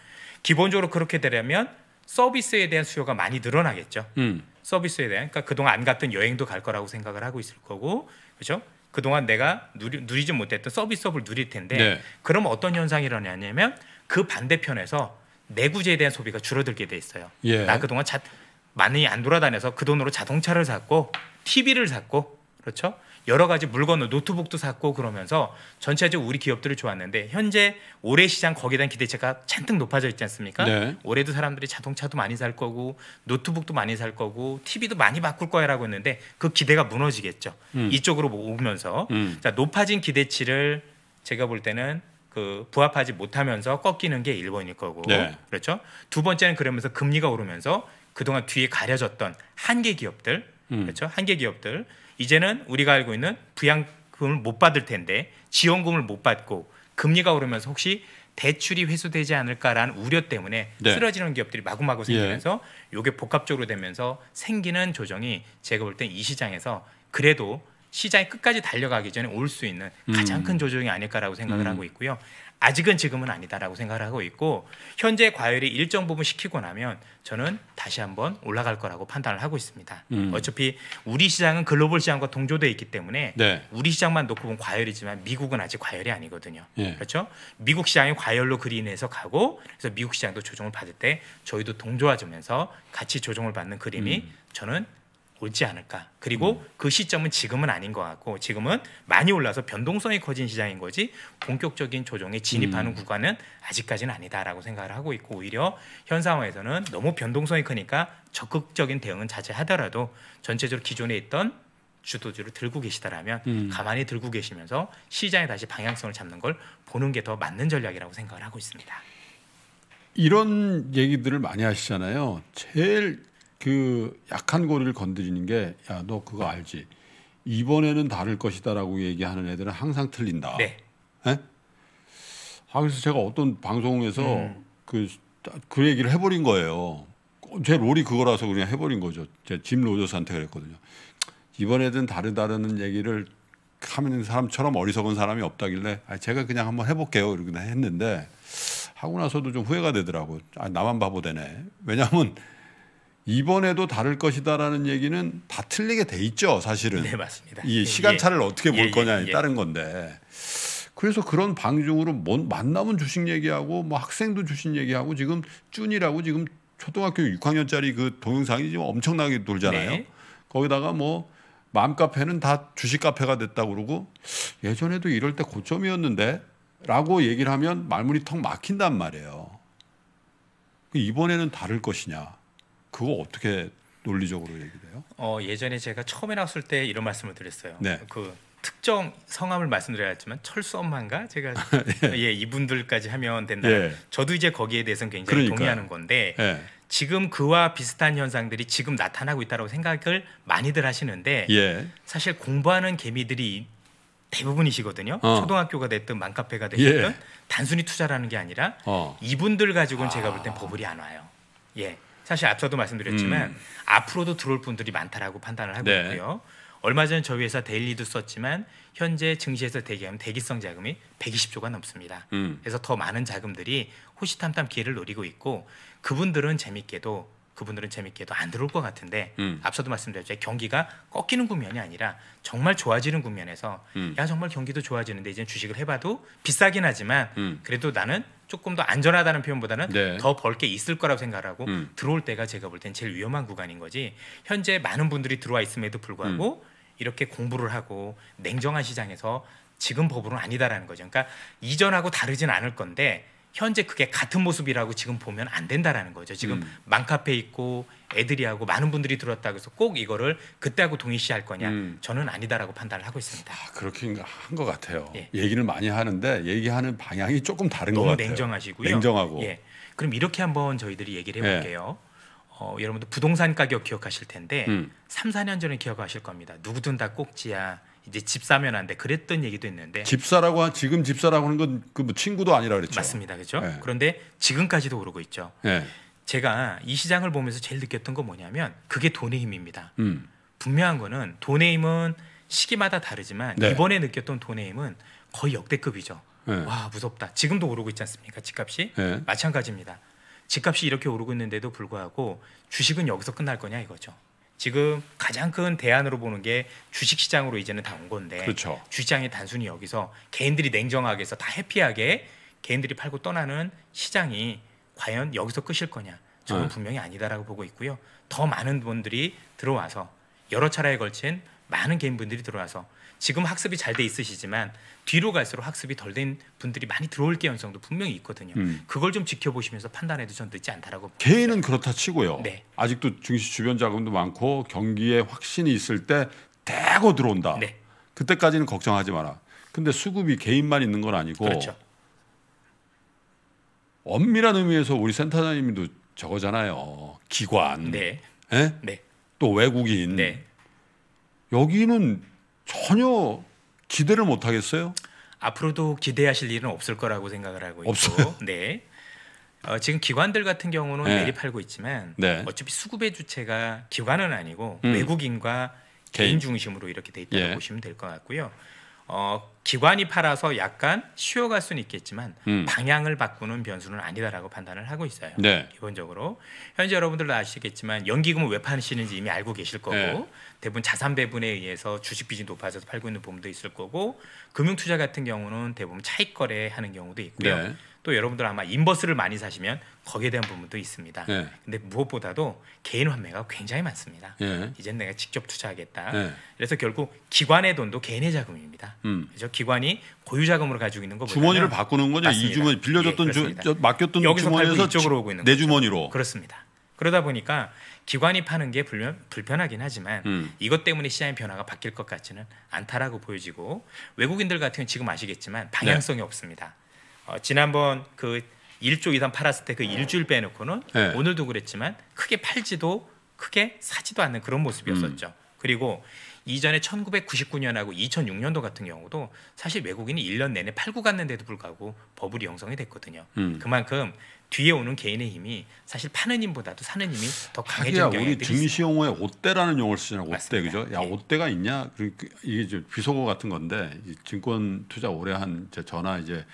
기본적으로 그렇게 되려면 서비스에 대한 수요가 많이 늘어나겠죠. 음. 서비스에 대한 그러니까 그동안 안 갔던 여행도 갈 거라고 생각을 하고 있을 거고 그렇죠? 그동안 내가 누리, 지 못했던 서비스업을 누릴 텐데 네. 그럼 어떤 현상이 일어나냐면 그 반대편에서 내구재에 대한 소비가 줄어들게 돼 있어요. 예. 나 그동안 자, 많이 안 돌아다녀서 그 돈으로 자동차를 샀고 TV를 샀고 그렇죠? 여러 가지 물건을 노트북도 샀고 그러면서 전체적으로 우리 기업들을 좋았는데 현재 올해 시장 거기에 대한 기대치가 잔뜩 높아져 있지 않습니까? 네. 올해도 사람들이 자동차도 많이 살 거고 노트북도 많이 살 거고 TV도 많이 바꿀 거야라고 했는데 그 기대가 무너지겠죠. 음. 이쪽으로 뭐 오면서 음. 자, 높아진 기대치를 제가 볼 때는 그 부합하지 못하면서 꺾이는 게 1번일 거고 네. 그렇죠. 두 번째는 그러면서 금리가 오르면서 그동안 뒤에 가려졌던 한계 기업들 음. 그렇죠. 한계 기업들 이제는 우리가 알고 있는 부양금을 못 받을 텐데 지원금을 못 받고 금리가 오르면서 혹시 대출이 회수되지 않을까라는 우려 때문에 네. 쓰러지는 기업들이 마구마구 생기면서 예. 이게 복합적으로 되면서 생기는 조정이 제가 볼땐이 시장에서 그래도 시장이 끝까지 달려가기 전에 올 수 있는 가장 음. 큰 조정이 아닐까라고 생각을 음. 하고 있고요. 아직은 지금은 아니다라고 생각을 하고 있고 현재 과열이 일정 부분 시키고 나면 저는 다시 한번 올라갈 거라고 판단을 하고 있습니다. 음. 어차피 우리 시장은 글로벌 시장과 동조돼 있기 때문에 네. 우리 시장만 놓고 보면 과열이지만 미국은 아직 과열이 아니거든요. 예. 그렇죠? 미국 시장이 과열로 그린해서 가고 그래서 미국 시장도 조정을 받을 때 저희도 동조하면서 같이 조정을 받는 그림이 음. 저는 오지 않을까. 그리고 음. 그 시점은 지금은 아닌 것 같고 지금은 많이 올라서 변동성이 커진 시장인 거지 본격적인 조정에 진입하는 음. 구간은 아직까지는 아니다라고 생각을 하고 있고 오히려 현 상황에서는 너무 변동성이 크니까 적극적인 대응은 자제하더라도 전체적으로 기존에 있던 주도주를 들고 계시다라면 음. 가만히 들고 계시면서 시장에 다시 방향성을 잡는 걸 보는 게 더 맞는 전략이라고 생각을 하고 있습니다. 이런 얘기들을 많이 하시잖아요. 제일 그 약한 고리를 건드리는 게 야 너 그거 알지? 이번에는 다를 것이다라고 얘기하는 애들은 항상 틀린다. 네. 예? 아, 그래서 제가 어떤 방송에서 음. 그, 그 얘기를 해버린 거예요. 제 롤이 그거라서 그냥 해버린 거죠. 제 짐 로저스한테 그랬거든요. 이번에든 다르다라는 얘기를 하는 사람처럼 어리석은 사람이 없다길래 아, 제가 그냥 한번 해볼게요. 이렇게 했는데 하고 나서도 좀 후회가 되더라고. 아, 나만 바보 되네. 왜냐하면 이번에도 다를 것이다라는 얘기는 다 틀리게 돼 있죠, 사실은. 네, 맞습니다. 이 예, 시간차를 예, 어떻게 볼 예, 거냐에 예, 따른 예. 건데. 그래서 그런 방중으로 뭔만남은 주식 얘기하고 뭐 학생도 주식 얘기하고 지금 쭌이라고 지금 초등학교 6학년짜리 그 동영상이 지금 엄청나게 돌잖아요. 네. 거기다가 뭐 마음 카페는다 주식 카페가 됐다고 그러고 예전에도 이럴 때 고점이었는데 라고 얘기를 하면 말문이 턱 막힌단 말이에요. 그 이번에는 다를 것이냐. 그거 어떻게 논리적으로 얘기돼요? 어 예전에 제가 처음에 나왔을 때 이런 말씀을 드렸어요. 네. 그 특정 성함을 말씀드려야 했지만 철수 엄마인가 제가 예. 예. 이분들까지 하면 된다. 예. 저도 이제 거기에 대해서는 굉장히 그러니까요. 동의하는 건데 예. 지금 그와 비슷한 현상들이 지금 나타나고 있다고 생각을 많이들 하시는데 예. 사실 공부하는 개미들이 대부분이시거든요. 어. 초등학교가 됐든 만카페가 됐든 예. 단순히 투자라는 게 아니라 어. 이분들 가지고는 아. 제가 볼 땐 버블이 안 와요. 예. 사실 앞서도 말씀드렸지만 음. 앞으로도 들어올 분들이 많다라고 판단을 하고 네. 있고요. 얼마 전에 저희 회사 데일리도 썼지만 현재 증시에서 대기하면 대기성 자금이 120조가 넘습니다. 음. 그래서 더 많은 자금들이 호시탐탐 기회를 노리고 있고 그분들은 재밌게도 그분들은 재밌게도 안 들어올 것 같은데 음. 앞서도 말씀드렸죠 경기가 꺾이는 국면이 아니라 정말 좋아지는 국면에서 음. 야 정말 경기도 좋아지는데 이제 주식을 해봐도 비싸긴 하지만 음. 그래도 나는 조금 더 안전하다는 표현보다는 네. 더 벌게 있을 거라고 생각하고 음. 들어올 때가 제가 볼 땐 제일 위험한 구간인 거지 현재 많은 분들이 들어와 있음에도 불구하고 음. 이렇게 공부를 하고 냉정한 시장에서 지금 법으로는 아니다라는 거죠. 그러니까 이전하고 다르진 않을 건데 현재 그게 같은 모습이라고 지금 보면 안 된다라는 거죠. 지금 음. 맘카페 있고 애들이 하고 많은 분들이 들었다 고해서꼭 이거를 그때하고 동일시할 거냐 음. 저는 아니다라고 판단을 하고 있습니다. 아, 그렇게 한 것 같아요. 예. 얘기를 많이 하는데 얘기하는 방향이 조금 다른 것 같아요. 너무 냉정하시고요. 냉정하고. 예. 그럼 이렇게 한번 저희들이 얘기를 예. 해볼게요. 예. 어, 여러분들 부동산 가격 기억하실 텐데 음. 3, 4년 전에 기억하실 겁니다. 누구든 다 꼭지야. 이제 집 사면 안 돼. 그랬던 얘기도 있는데 집사라고 지금 집사라고 하는 건그 뭐 친구도 아니라 그랬죠. 맞습니다. 그렇죠? 예. 그런데 지금까지도 오르고 있죠. 예. 제가 이 시장을 보면서 제일 느꼈던 건 뭐냐면 그게 돈의 힘입니다. 음. 분명한 거는 돈의 힘은 시기마다 다르지만 네. 이번에 느꼈던 돈의 힘은 거의 역대급이죠. 네. 와 무섭다. 지금도 오르고 있지 않습니까? 집값이 네. 마찬가지입니다. 집값이 이렇게 오르고 있는데도 불구하고 주식은 여기서 끝날 거냐 이거죠. 지금 가장 큰 대안으로 보는 게 주식 시장으로 이제는 다 온 건데 그렇죠. 주장이 단순히 여기서 개인들이 냉정하게 해서 다 해피하게 개인들이 팔고 떠나는 시장이 과연 여기서 끝일 거냐? 저는 네. 분명히 아니다라고 보고 있고요. 더 많은 분들이 들어와서 여러 차례에 걸친 많은 개인분들이 들어와서 지금 학습이 잘 돼 있으시지만 뒤로 갈수록 학습이 덜 된 분들이 많이 들어올 개연성도 분명히 있거든요. 음. 그걸 좀 지켜보시면서 판단해도 전 늦지 않다라고 개인은 그렇다 치고요. 네. 아직도 증시 주변 자금도 많고 경기에 확신이 있을 때대거 들어온다. 네. 그때까지는 걱정하지 마라. 근데 수급이 개인만 있는 건 아니고 그렇죠. 엄밀한 의미에서 우리 센터장님도 저거잖아요. 기관. 네. 예? 네. 또 외국인. 네. 여기는 전혀 기대를 못 하겠어요? 앞으로도 기대하실 일은 없을 거라고 생각을 하고 있고. 어요 네. 어, 지금 기관들 같은 경우는 네. 매립하고 있지만 네. 어차피 수급의 주체가 기관은 아니고 음. 외국인과 개인. 개인 중심으로 이렇게 돼 있다고 예. 보시면 될 것 같고요. 어, 기관이 팔아서 약간 쉬어갈 수는 있겠지만 음. 방향을 바꾸는 변수는 아니다라고 판단을 하고 있어요. 네. 기본적으로 현재 여러분들도 아시겠지만 연기금을 왜 파시는지 이미 알고 계실 거고 네. 대부분 자산 배분에 의해서 주식 비중이 높아져서 팔고 있는 보험도 있을 거고 금융 투자 같은 경우는 대부분 차익 거래하는 경우도 있고요. 네. 또 여러분들 아마 인버스를 많이 사시면 거기에 대한 부분도 있습니다. 네. 근데 무엇보다도 개인 환매가 굉장히 많습니다. 네. 이젠 내가 직접 투자하겠다. 네. 그래서 결국 기관의 돈도 개인의 자금입니다. 음. 그래서 기관이 고유 자금으로 가지고 있는 거 주머니를 바꾸는 거죠. 맞습니다. 이 주머니 빌려줬던 예, 주, 맡겼던 여기서 주머니에서 이쪽으로 오고 있는 거죠. 주머니로 그렇습니다. 그러다 보니까 기관이 파는 게 불편, 불편하긴 하지만 음. 이것 때문에 시장의 변화가 바뀔 것 같지는 않다라고 보여지고 외국인들 같은 경우는 지금 아시겠지만 네. 방향성이 네. 없습니다. 어, 지난번 그 1조 이상 팔았을 때 그 일주일 빼놓고는 네. 오늘도 그랬지만 크게 팔지도 크게 사지도 않는 그런 모습이었었죠. 음. 그리고 이전에 1999년하고 2006년도 같은 경우도 사실 외국인이 1년 내내 팔고 갔는데도 불구하고 버블이 형성이 됐거든요. 음. 그만큼 뒤에 오는 개인의 힘이 사실 파는 힘보다도 사는 힘이 더 강해진 경향 우리 증시용어에 옷대라는 용어를 쓰잖아요. 옷대 그죠? 야 네. 예. 옷대가 있냐? 그러니 이게 이 비속어 같은 건데 증권 투자 오래 한제 전화 이제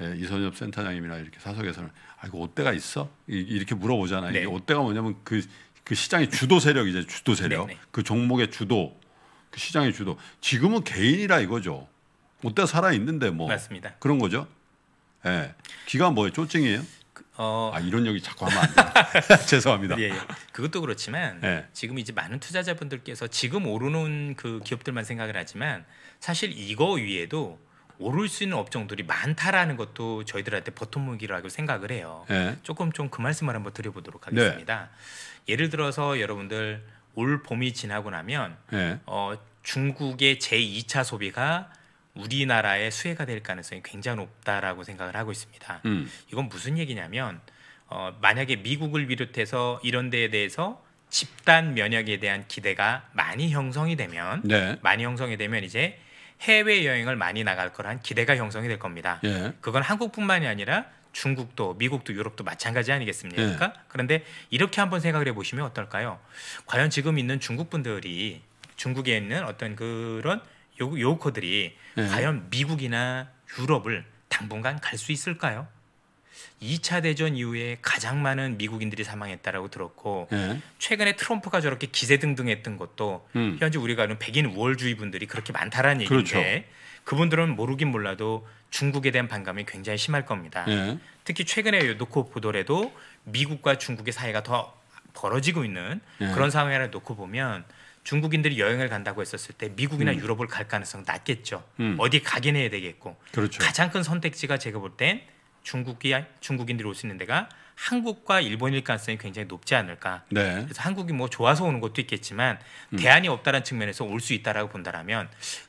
예, 이선엽 센터장님이나 이렇게 사석에서는 아이고 옷대가 있어? 이렇게 물어보잖아요. 네. 이게 옷대가 뭐냐면 그, 그 시장의 주도 세력 이제 주도 세력 네, 네. 그 종목의 주도 그 시장의 주도 지금은 개인이라 이거죠. 옷대 살아 있는데 뭐 맞습니다. 그런 거죠. 예. 네. 기가 뭐예요? 쪼증이에요? 어... 아 이런 얘기 자꾸 하면 안 돼. 죄송합니다. 예, 예. 그것도 그렇지만 예. 지금 이제 많은 투자자분들께서 지금 오르는 그 기업들만 생각을 하지만 사실 이거 위에도 오를 수 있는 업종들이 많다라는 것도 저희들한테 버팀목이라고 생각을 해요. 예. 조금 좀 그 말씀을 한번 드려보도록 하겠습니다. 네. 예를 들어서 여러분들 올 봄이 지나고 나면 예. 어, 중국의 제2차 소비가 우리나라의 수혜가 될 가능성이 굉장히 높다라고 생각을 하고 있습니다. 음. 이건 무슨 얘기냐면 어, 만약에 미국을 비롯해서 이런 데에 대해서 집단 면역에 대한 기대가 많이 형성이 되면 네. 많이 형성이 되면 이제 해외 여행을 많이 나갈 거란 기대가 형성이 될 겁니다. 예. 그건 한국뿐만이 아니라 중국도 미국도 유럽도 마찬가지 아니겠습니까? 예. 그런데 이렇게 한번 생각을 해 보시면 어떨까요? 과연 지금 있는 중국 분들이 중국에 있는 어떤 그런 요, 요커들이 네. 과연 미국이나 유럽을 당분간 갈 수 있을까요? 2차 대전 이후에 가장 많은 미국인들이 사망했다라고 들었고 네. 최근에 트럼프가 저렇게 기세등등했던 것도 음. 현재 우리가 아는 백인 우월주의 분들이 그렇게 많다라는 얘기인데 그렇죠. 그분들은 모르긴 몰라도 중국에 대한 반감이 굉장히 심할 겁니다. 네. 특히 최근에 놓고 보더라도 미국과 중국의 사이가 더 벌어지고 있는 네. 그런 상황을 놓고 보면 중국인들이 여행을 간다고 했었을 때 미국이나 음. 유럽을 갈 가능성 낮겠죠. 음. 어디 가긴 해야 되겠고. 그렇죠. 가장 큰 선택지가 제가 볼 땐 중국이 중국인들이 올 수 있는 데가 한국과 일본일 가능성이 굉장히 높지 않을까. 네. 그래서 한국이 뭐 좋아서 오는 것도 있겠지만 음. 대안이 없다는 측면에서 올 수 있다라고 본다라면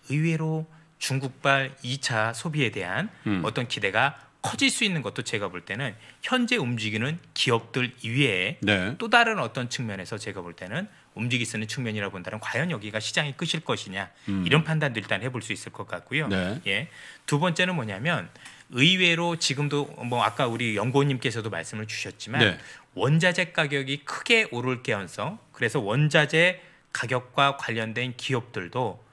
의외로 중국발 2차 소비에 대한 음. 어떤 기대가 커질 수 있는 것도 제가 볼 때는 현재 움직이는 기업들 이외에 네. 또 다른 어떤 측면에서 제가 볼 때는 움직일 수 있는 측면이라고 본다면 과연 여기가 시장이 끝일 것이냐 음. 이런 판단도 일단 해볼 수 있을 것 같고요. 네. 예. 두 번째는 뭐냐면 의외로 지금도 뭐 아까 우리 연구원님께서도 말씀을 주셨지만 네. 원자재 가격이 크게 오를 개연성 그래서 원자재 가격과 관련된 기업들도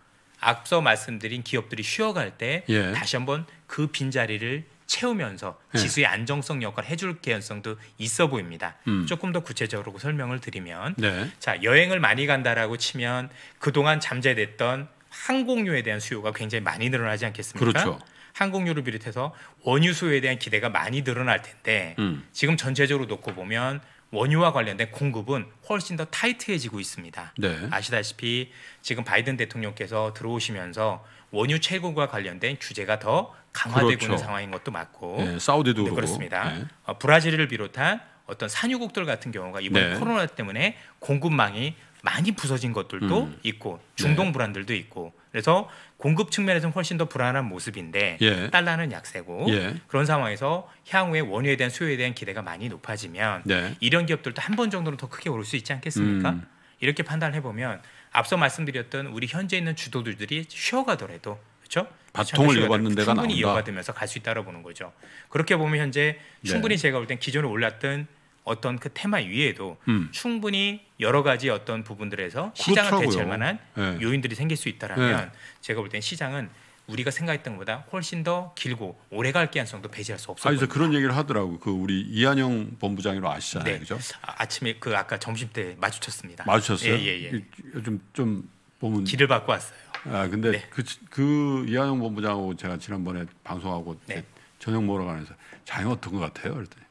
앞서 말씀드린 기업들이 쉬어갈 때 예. 다시 한번 그 빈자리를 채우면서 네. 지수의 안정성 역할을 해줄 개연성도 있어 보입니다. 음. 조금 더 구체적으로 설명을 드리면 네. 자 여행을 많이 간다라고 치면 그동안 잠재됐던 항공료에 대한 수요가 굉장히 많이 늘어나지 않겠습니까? 그렇죠. 항공료를 비롯해서 원유 수요에 대한 기대가 많이 늘어날 텐데 음. 지금 전체적으로 놓고 보면 원유와 관련된 공급은 훨씬 더 타이트해지고 있습니다. 네. 아시다시피 지금 바이든 대통령께서 들어오시면서 원유 최고가 관련된 주제가더 강화되고 그렇죠. 있는 상황인 것도 맞고 네, 사우디도 네, 그렇습니다. 네. 어, 브라질을 비롯한 어떤 산유국들 같은 경우가 이번 네. 코로나 때문에 공급망이 많이 부서진 것들도 음. 있고 네. 중동 불안들도 있고 그래서 공급 측면에서는 훨씬 더 불안한 모습인데 예. 달러는 약세고 예. 그런 상황에서 향후에 원유에 대한 수요에 대한 기대가 많이 높아지면 네. 이런 기업들도 한 번 정도는 더 크게 오를 수 있지 않겠습니까? 음. 이렇게 판단해 보면 앞서 말씀드렸던 우리 현재 있는 주도들들이 쉬어가더라도 그렇죠? 바통을 이어받는 데가 충분히 나온다. 이어받으면서 갈 수 있다고 보는 거죠. 그렇게 보면 현재 네. 충분히 네. 제가 볼 땐 기존에 올랐던 어떤 그 테마 위에도 음. 충분히 여러 가지 어떤 부분들에서 시장을 그렇더라고요. 대체할 만한 네. 요인들이 생길 수 있다라면 네. 제가 볼 땐 시장은 우리가 생각했던 것보다 훨씬 더 길고 오래갈 기한성도 배제할 수 없어요. 아, 그래 그런 얘기를 하더라고. 그 우리 이한영 본부장으로 아시잖아요, 네. 그죠? 아, 침에그 아까 점심 때 마주쳤습니다. 마주쳤어요? 예, 예, 예. 요즘 좀 보면 길을 받고 왔어요. 아, 근데 네. 그, 그 이한영 본부장하고 제가 지난번에 방송하고 네. 저녁 먹으러 가면서 장이 어떤 것 같아요? 그랬더니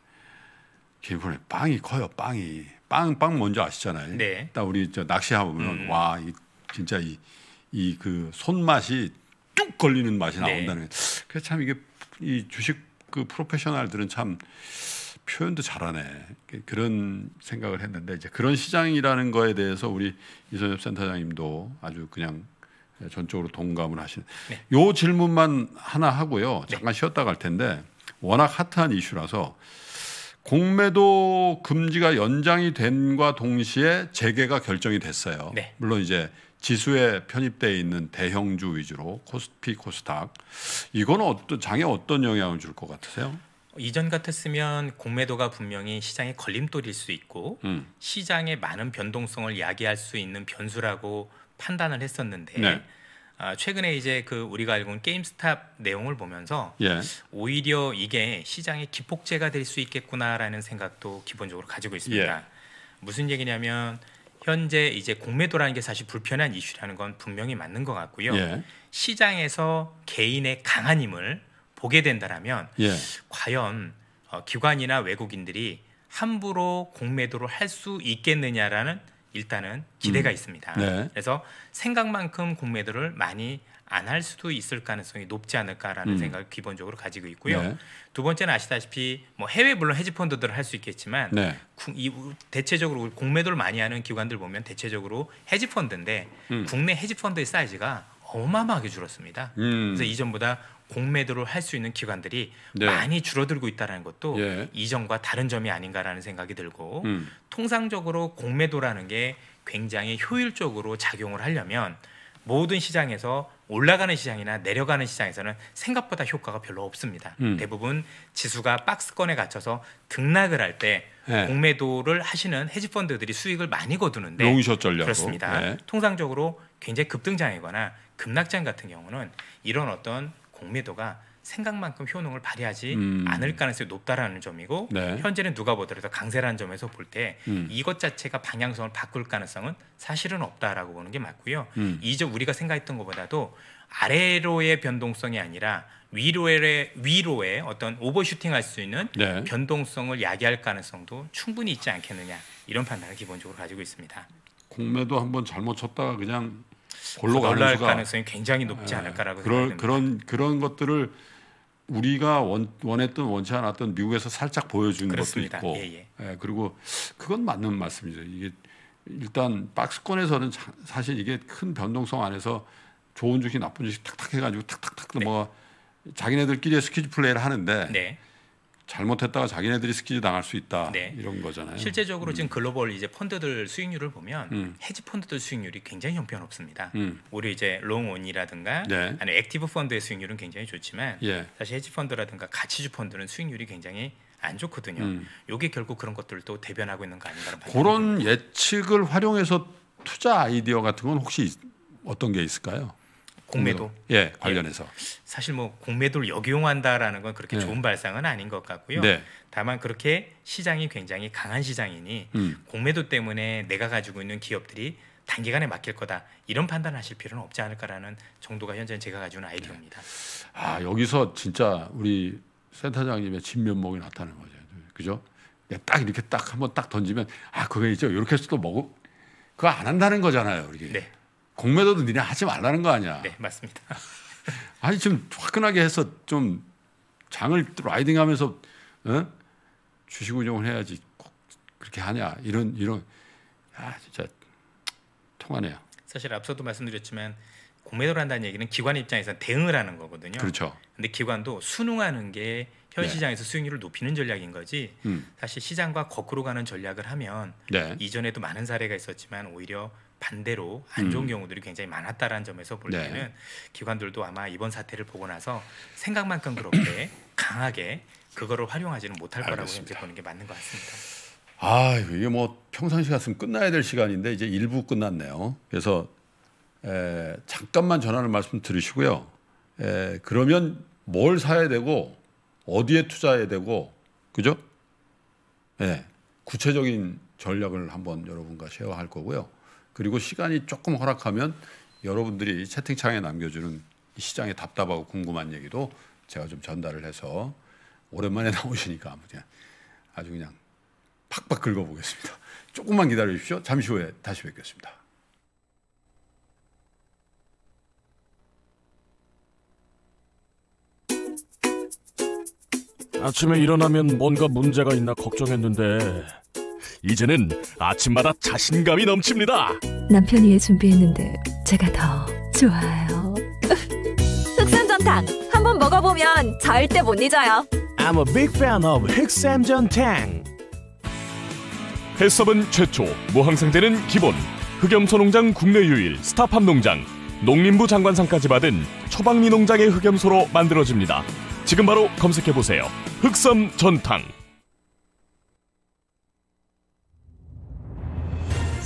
김포에 빵이 커요, 빵이. 빵, 빵 뭔지 아시잖아요. 네. 딱 우리 저 낚시하면 음. 와, 이, 진짜 이, 이 그 손맛이 뚝 걸리는 맛이 네. 나온다는. 네. 그래서 참 이게 이 주식 그 프로페셔널들은 참 표현도 잘하네 그, 그런 생각을 했는데 이제 그런 시장이라는 거에 대해서 우리 이선엽 센터장님도 아주 그냥 전적으로 동감을 하시는. 네. 요 질문만 하나 하고요. 네. 잠깐 네. 쉬었다 갈 텐데 워낙 핫한 이슈라서 공매도 금지가 연장이 된과 동시에 재개가 결정이 됐어요. 네. 물론 이제 지수에 편입되어 있는 대형주 위주로 코스피 코스닥 이건 어떤 장에 어떤 영향을 줄 것 같으세요? 이전 같았으면 공매도가 분명히 시장의 걸림돌일 수 있고 음. 시장의 많은 변동성을 야기할 수 있는 변수라고 판단을 했었는데 네. 아, 최근에 이제 그 우리가 알고 있는 게임스탑 내용을 보면서 예. 오히려 이게 시장의 기폭제가 될 수 있겠구나라는 생각도 기본적으로 가지고 있습니다. 예. 무슨 얘기냐면 현재 이제 공매도라는 게 사실 불편한 이슈라는 건 분명히 맞는 것 같고요. 예. 시장에서 개인의 강한 힘을 보게 된다라면 예. 과연 어, 기관이나 외국인들이 함부로 공매도를 할 수 있겠느냐라는 일단은 기대가 음. 있습니다. 네. 그래서 생각만큼 공매도를 많이 안할 수도 있을 가능성이 높지 않을까라는 음. 생각을 기본적으로 가지고 있고요. 네. 두 번째는 아시다시피 뭐 해외 물론 헤지 펀드들을 할 수 있겠지만 네. 이 대체적으로 공매도를 많이 하는 기관들 보면 대체적으로 헤지 펀드인데 음. 국내 헤지 펀드의 사이즈가 어마어마하게 줄었습니다. 음. 그래서 이전보다 공매도를 할 수 있는 기관들이 네. 많이 줄어들고 있다는 것도 예. 이전과 다른 점이 아닌가라는 생각이 들고 음. 통상적으로 공매도라는 게 굉장히 효율적으로 작용을 하려면 모든 시장에서 올라가는 시장이나 내려가는 시장에서는 생각보다 효과가 별로 없습니다. 음. 대부분 지수가 박스권에 갇혀서 등락을 할때 네. 공매도를 하시는 헤지펀드들이 수익을 많이 거두는데 롱숏 전략 그렇습니다. 네. 통상적으로 굉장히 급등장이거나 급락장 같은 경우는 이런 어떤 공매도가 생각만큼 효능을 발휘하지 음. 않을 가능성이 높다라는 점이고 네. 현재는 누가 보더라도 강세라는 점에서 볼때 음. 이것 자체가 방향성을 바꿀 가능성은 사실은 없다라고 보는 게 맞고요. 음. 이전 우리가 생각했던 것보다도 아래로의 변동성이 아니라 위로의 위로의 어떤 오버슈팅할 수 있는 네. 변동성을 야기할 가능성도 충분히 있지 않겠느냐 이런 판단을 기본적으로 가지고 있습니다. 공매도 한번 잘못 쳤다가 그냥 골로 가가능성이 굉장히 높지 네. 않을까라고 그럴, 그런 그런 것들을 우리가 원, 원했던 원치 않았던 미국에서 살짝 보여준 그렇습니다. 것도 있고 예, 예. 예, 그리고 그건 맞는 말씀이죠. 이게 일단 박스권에서는 자, 사실 이게 큰 변동성 안에서 좋은 주식 나쁜 주식 탁탁 해가지고 탁탁탁 네. 뭐 자기네들끼리 의 스키즈 플레이를 하는데 네. 잘못했다가 자기네들이 스키지 당할 수 있다 네. 이런 거잖아요. 실제적으로 음. 지금 글로벌 이제 펀드들 수익률을 보면 음. 헤지 펀드들 수익률이 굉장히 형편없습니다. 음. 오히 이제 롱온이라든가 네. 아니 액티브 펀드의 수익률은 굉장히 좋지만 예. 사실 헤지 펀드라든가 가치주 펀드는 수익률이 굉장히 안 좋거든요. 음. 이게 결국 그런 것들도 대변하고 있는 거 아닌가라는 그런 예측을 활용해서 투자 아이디어 같은 건 혹시 어떤 게 있을까요? 공매도 예 관련해서 예. 사실 뭐 공매도를 역용한다라는 건 그렇게 네. 좋은 발상은 아닌 것 같고요. 네. 다만 그렇게 시장이 굉장히 강한 시장이니 음. 공매도 때문에 내가 가지고 있는 기업들이 단기간에 맡길 거다 이런 판단하실 필요는 없지 않을까라는 정도가 현재 제가 가지고는 아이디어입니다. 네. 아 여기서 진짜 우리 센터장님의 진면목이 나타나는 거죠, 그죠? 네, 딱 이렇게 딱 한번 딱 던지면 아 그거 있죠 이렇게 해서 또 먹어 그거 안 한다는 거잖아요, 이게. 네. 공매도도 니네 하지 말라는 거 아니야. 네, 맞습니다. 아니 지금 화끈하게 해서 좀 장을 라이딩하면서 어? 주식 운용을 해야지 꼭 그렇게 하냐 이런 이런 아 진짜 통하네요. 사실 앞서도 말씀드렸지만 공매도를 한다는 얘기는 기관 입장에서 대응을 하는 거거든요. 그렇죠. 근데 기관도 순응하는 게현 네. 시장에서 수익률을 높이는 전략인 거지 음. 사실 시장과 거꾸로 가는 전략을 하면 네. 이전에도 많은 사례가 있었지만 오히려 반대로 안 음. 좋은 음. 경우들이 굉장히 많았다라는 점에서 볼 네. 때는 네. 기관들도 아마 이번 사태를 보고 나서 생각만큼 그렇게 강하게 그거를 활용하지는 못할 알겠습니다. 거라고 이제 보는 게 맞는 것 같습니다. 아 이게 뭐 평상시 같으면 끝나야 될 시간인데 이제 일부 끝났네요. 그래서 에, 잠깐만 전화를 말씀 드리시고요. 에, 그러면 뭘 사야 되고 어디에 투자해야 되고 그죠? 예, 구체적인 전략을 한번 여러분과 쉐어할 거고요. 그리고 시간이 조금 허락하면 여러분들이 채팅창에 남겨주는 시장에 답답하고 궁금한 얘기도 제가 좀 전달을 해서 오랜만에 나오시니까 아무 그냥 아주 그냥 팍팍 긁어보겠습니다. 조금만 기다려 주십시오. 잠시 후에 다시 뵙겠습니다. 아침에 일어나면 뭔가 문제가 있나 걱정했는데 이제는 아침마다 자신감이 넘칩니다. 남편이 해 준비했는데 제가 더 좋아요. 흑삼전탕 한번 먹어보면 절대 못 잊어요. I'm a big fan of 흑삼전탕. 해썹은 최초, 무항생제는 뭐 기본, 흑염소 농장 국내 유일 스타팜 농장, 농림부 장관상까지 받은 초박리 농장의 흑염소로 만들어집니다. 지금 바로 검색해보세요. 흑섬 전탕.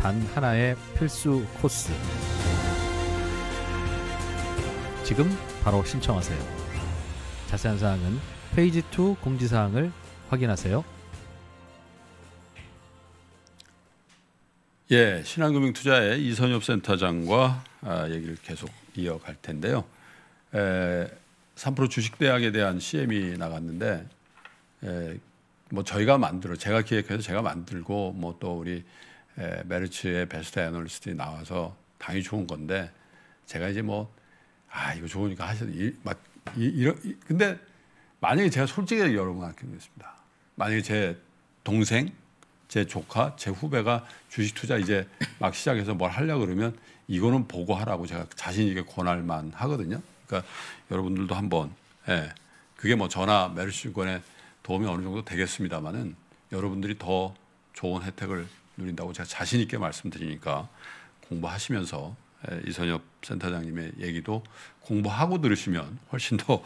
단 하나의 필수 코스. 지금 바로 신청하세요. 자세한 사항은 페이지 2 공지사항을 확인하세요. 예, 신한금융투자의 이선엽 센터장과 아, 얘기를 계속 이어갈 텐데요. 에, 3% 주식대학에 대한 CM이 나갔는데, 에, 뭐 저희가 만들어, 제가 기획해서 제가 만들고, 뭐 또 우리 에, 예, 메르츠의 베스트 애널리스트에 나와서 당연히 좋은 건데 제가 이제 뭐아 이거 좋으니까 하셔도 막 이런 근데 만약에 제가 솔직히 여러분한테 말겠습니다 만약에 제 동생, 제 조카, 제 후배가 주식 투자 이제 막 시작해서 뭘 하려 그러면 이거는 보고 하라고 제가 자신 있게 권할 만 하거든요. 그러니까 여러분들도 한번 예. 그게 뭐 전화 메르스 권에 도움이 어느 정도 되겠습니다만은 여러분들이 더 좋은 혜택을 누린다고 제가 자신 있게 말씀드리니까 공부하시면서 이선엽 센터장님의 얘기도 공부하고 들으시면 훨씬 더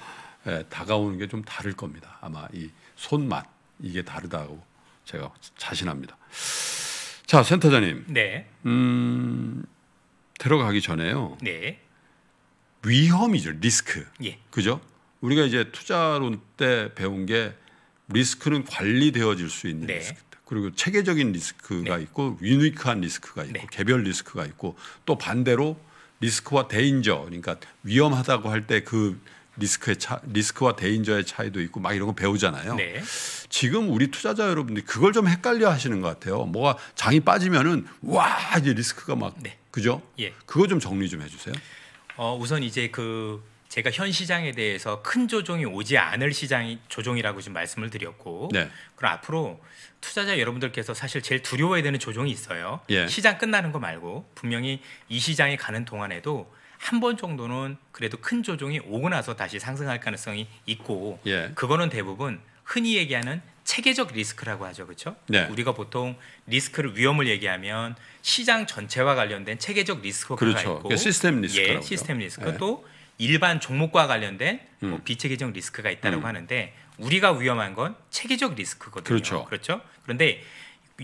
다가오는 게 좀 다를 겁니다. 아마 이 손맛 이게 다르다고 제가 자신합니다. 자 센터장님. 네. 음 들어가기 전에요. 네. 위험이죠 리스크. 예. 그죠? 우리가 이제 투자론 때 배운 게 리스크는 관리되어질 수 있는 네. 리스크. 그리고 체계적인 리스크가 네. 있고 유니크한 리스크가 있고 네. 개별 리스크가 있고 또 반대로 리스크와 데인저 그러니까 위험하다고 할 때 그 리스크의 차 리스크와 데인저의 차이도 있고 막 이런 거 배우잖아요. 네. 지금 우리 투자자 여러분들이 그걸 좀 헷갈려 하시는 것 같아요. 뭐가 장이 빠지면은 와 이제 리스크가 막 네. 그죠? 예. 그거 좀 정리 좀 해주세요. 어, 우선 이제 그 제가 현 시장에 대해서 큰 조종이 오지 않을 시장이 조종이라고 지금 말씀을 드렸고 네. 그럼 앞으로 투자자 여러분들께서 사실 제일 두려워야 되는 조종이 있어요. 예. 시장 끝나는 거 말고 분명히 이시장에 가는 동안에도 한 번 정도는 그래도 큰 조종이 오고 나서 다시 상승할 가능성이 있고 예. 그거는 대부분 흔히 얘기하는 체계적 리스크라고 하죠. 그렇죠? 네. 우리가 보통 리스크를 위험을 얘기하면 시장 전체와 관련된 체계적 리스크가 그렇죠. 있고 그러니까 시스템 리스크 예, 시스템 리스크 네. 또 일반 종목과 관련된 뭐 음. 뭐 비체계적 리스크가 있다고 음. 하는데 우리가 위험한 건 체계적 리스크거든요. 그렇죠. 그렇죠? 그런데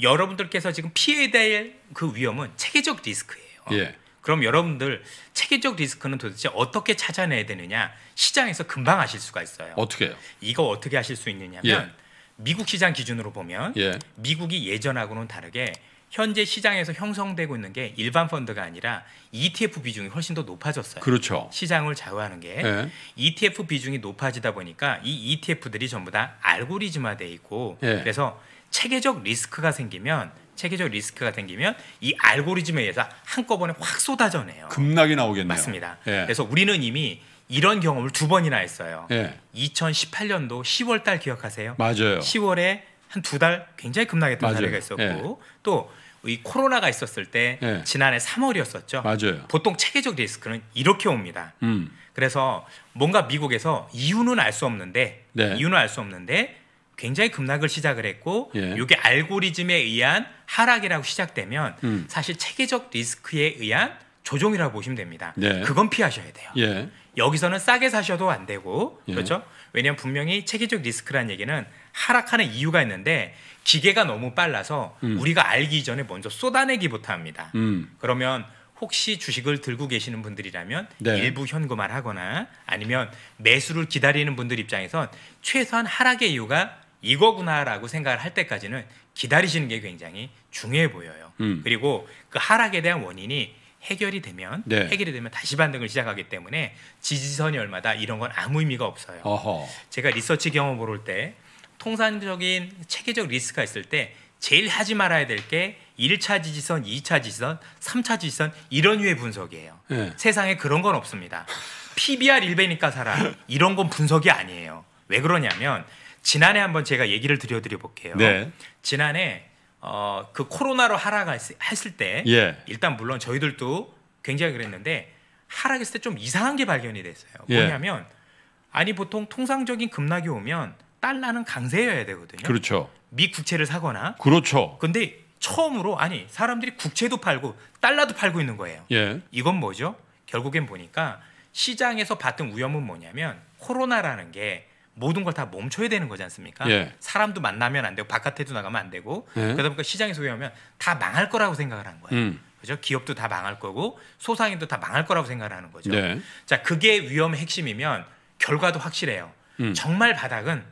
여러분들께서 지금 피해될그 위험은 체계적 리스크예요. 예. 그럼 여러분들 체계적 리스크는 도대체 어떻게 찾아내야 되느냐? 시장에서 금방 아실 수가 있어요. 어떻게 요 이거 어떻게 하실 수 있느냐면 예. 미국 시장 기준으로 보면 예. 미국이 예전하고는 다르게 현재 시장에서 형성되고 있는 게 일반 펀드가 아니라 ETF 비중이 훨씬 더 높아졌어요. 그렇죠. 시장을 좌우하는 게 예. 네. ETF 비중이 높아지다 보니까 이 ETF들이 전부 다 알고리즘화돼 있고 예. 그래서 체계적 리스크가 생기면 체계적 리스크가 생기면 이 알고리즘에 의해서 한꺼번에 확 쏟아져내요. 급락이 나오겠네요. 맞습니다. 예. 그래서 우리는 이미 이런 경험을 두 번이나 했어요. 2018년도 예. 10월 달 기억하세요? 맞아요. 10월에 한 두 달 굉장히 급락했던 사례가 있었고 예. 또이 코로나가 있었을 때 네. 지난해 3월이었었죠. 맞아요. 보통 체계적 리스크는 이렇게 옵니다. 음. 그래서 뭔가 미국에서 이유는 알 수 없는데 네. 이유는 알 수 없는데 굉장히 급락을 시작을 했고 예. 이게 알고리즘에 의한 하락이라고 시작되면 음. 사실 체계적 리스크에 의한 조종이라고 보시면 됩니다. 네. 그건 피하셔야 돼요. 예. 여기서는 싸게 사셔도 안 되고 예. 그렇죠? 왜냐하면 분명히 체계적 리스크라는 얘기는 하락하는 이유가 있는데 기계가 너무 빨라서 음. 우리가 알기 전에 먼저 쏟아내기부터 합니다. 음. 그러면 혹시 주식을 들고 계시는 분들이라면 네. 일부 현금화를 하거나 아니면 매수를 기다리는 분들 입장에선 최소한 하락의 이유가 이거구나라고 생각을 할 때까지는 기다리시는 게 굉장히 중요해 보여요. 음. 그리고 그 하락에 대한 원인이 해결이 되면 네. 해결이 되면 다시 반등을 시작하기 때문에 지지선이 얼마다 이런 건 아무 의미가 없어요. 어허. 제가 리서치 경험을 볼때 통상적인 체계적 리스크가 있을 때 제일 하지 말아야 될 게 1차 지지선, 2차 지지선, 3차 지지선 이런 유의 분석이에요. 네. 세상에 그런 건 없습니다. PBR 1배니까 살아. 이런 건 분석이 아니에요. 왜 그러냐면 지난해 한번 제가 얘기를 드려드려 볼게요. 네. 지난해 어, 그 코로나로 하락했을 때 예. 일단 물론 저희들도 굉장히 그랬는데 하락했을 때 좀 이상한 게 발견이 됐어요. 예. 뭐냐면 예. 아니 보통 통상적인 급락이 오면 달러는 강세여야 되거든요. 그렇죠. 미 국채를 사거나 그렇죠. 근데 처음으로 아니 사람들이 국채도 팔고 달러도 팔고 있는 거예요. 예. 이건 뭐죠? 결국엔 보니까 시장에서 봤던 위험은 뭐냐면 코로나라는 게 모든 걸 다 멈춰야 되는 거지 않습니까? 예. 사람도 만나면 안 되고 바깥에도 나가면 안 되고 예. 그러다 보니까 시장에 소유하면 다 망할 거라고 생각을 한 거예요. 음. 그죠? 기업도 다 망할 거고 소상인도 다 망할 거라고 생각을 하는 거죠. 네. 자, 그게 위험의 핵심이면 결과도 확실해요. 음. 정말 바닥은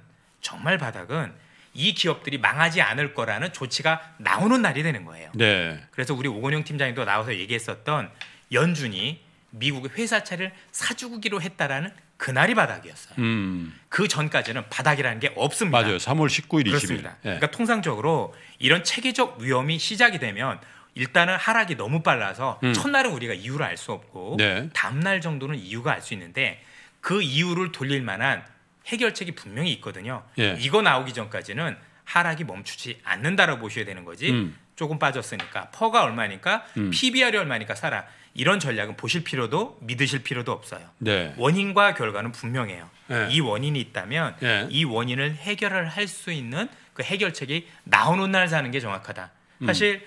정말 바닥은 이 기업들이 망하지 않을 거라는 조치가 나오는 날이 되는 거예요. 네. 그래서 우리 오건영 팀장님도 나와서 얘기했었던 연준이 미국 의 회사 채를 사주기로 했다라는 그날이 바닥이었어요. 음. 그 전까지는 바닥이라는 게 없습니다. 맞아요. 3월 19일, 20일. 그렇습니다. 네. 그러니까 통상적으로 이런 체계적 위험이 시작이 되면 일단은 하락이 너무 빨라서 음. 첫날은 우리가 이유를 알 수 없고 네. 다음날 정도는 이유가 알 수 있는데 그 이유를 돌릴 만한 해결책이 분명히 있거든요. 예. 이거 나오기 전까지는 하락이 멈추지 않는다라고 보셔야 되는 거지. 음. 조금 빠졌으니까 퍼가 얼마니까 음. PBR이 얼마니까 사라. 이런 전략은 보실 필요도 믿으실 필요도 없어요. 네. 원인과 결과는 분명해요. 네. 이 원인이 있다면 네. 이 원인을 해결을 할 수 있는 그 해결책이 나오는 날 사는 게 정확하다. 음. 사실 음.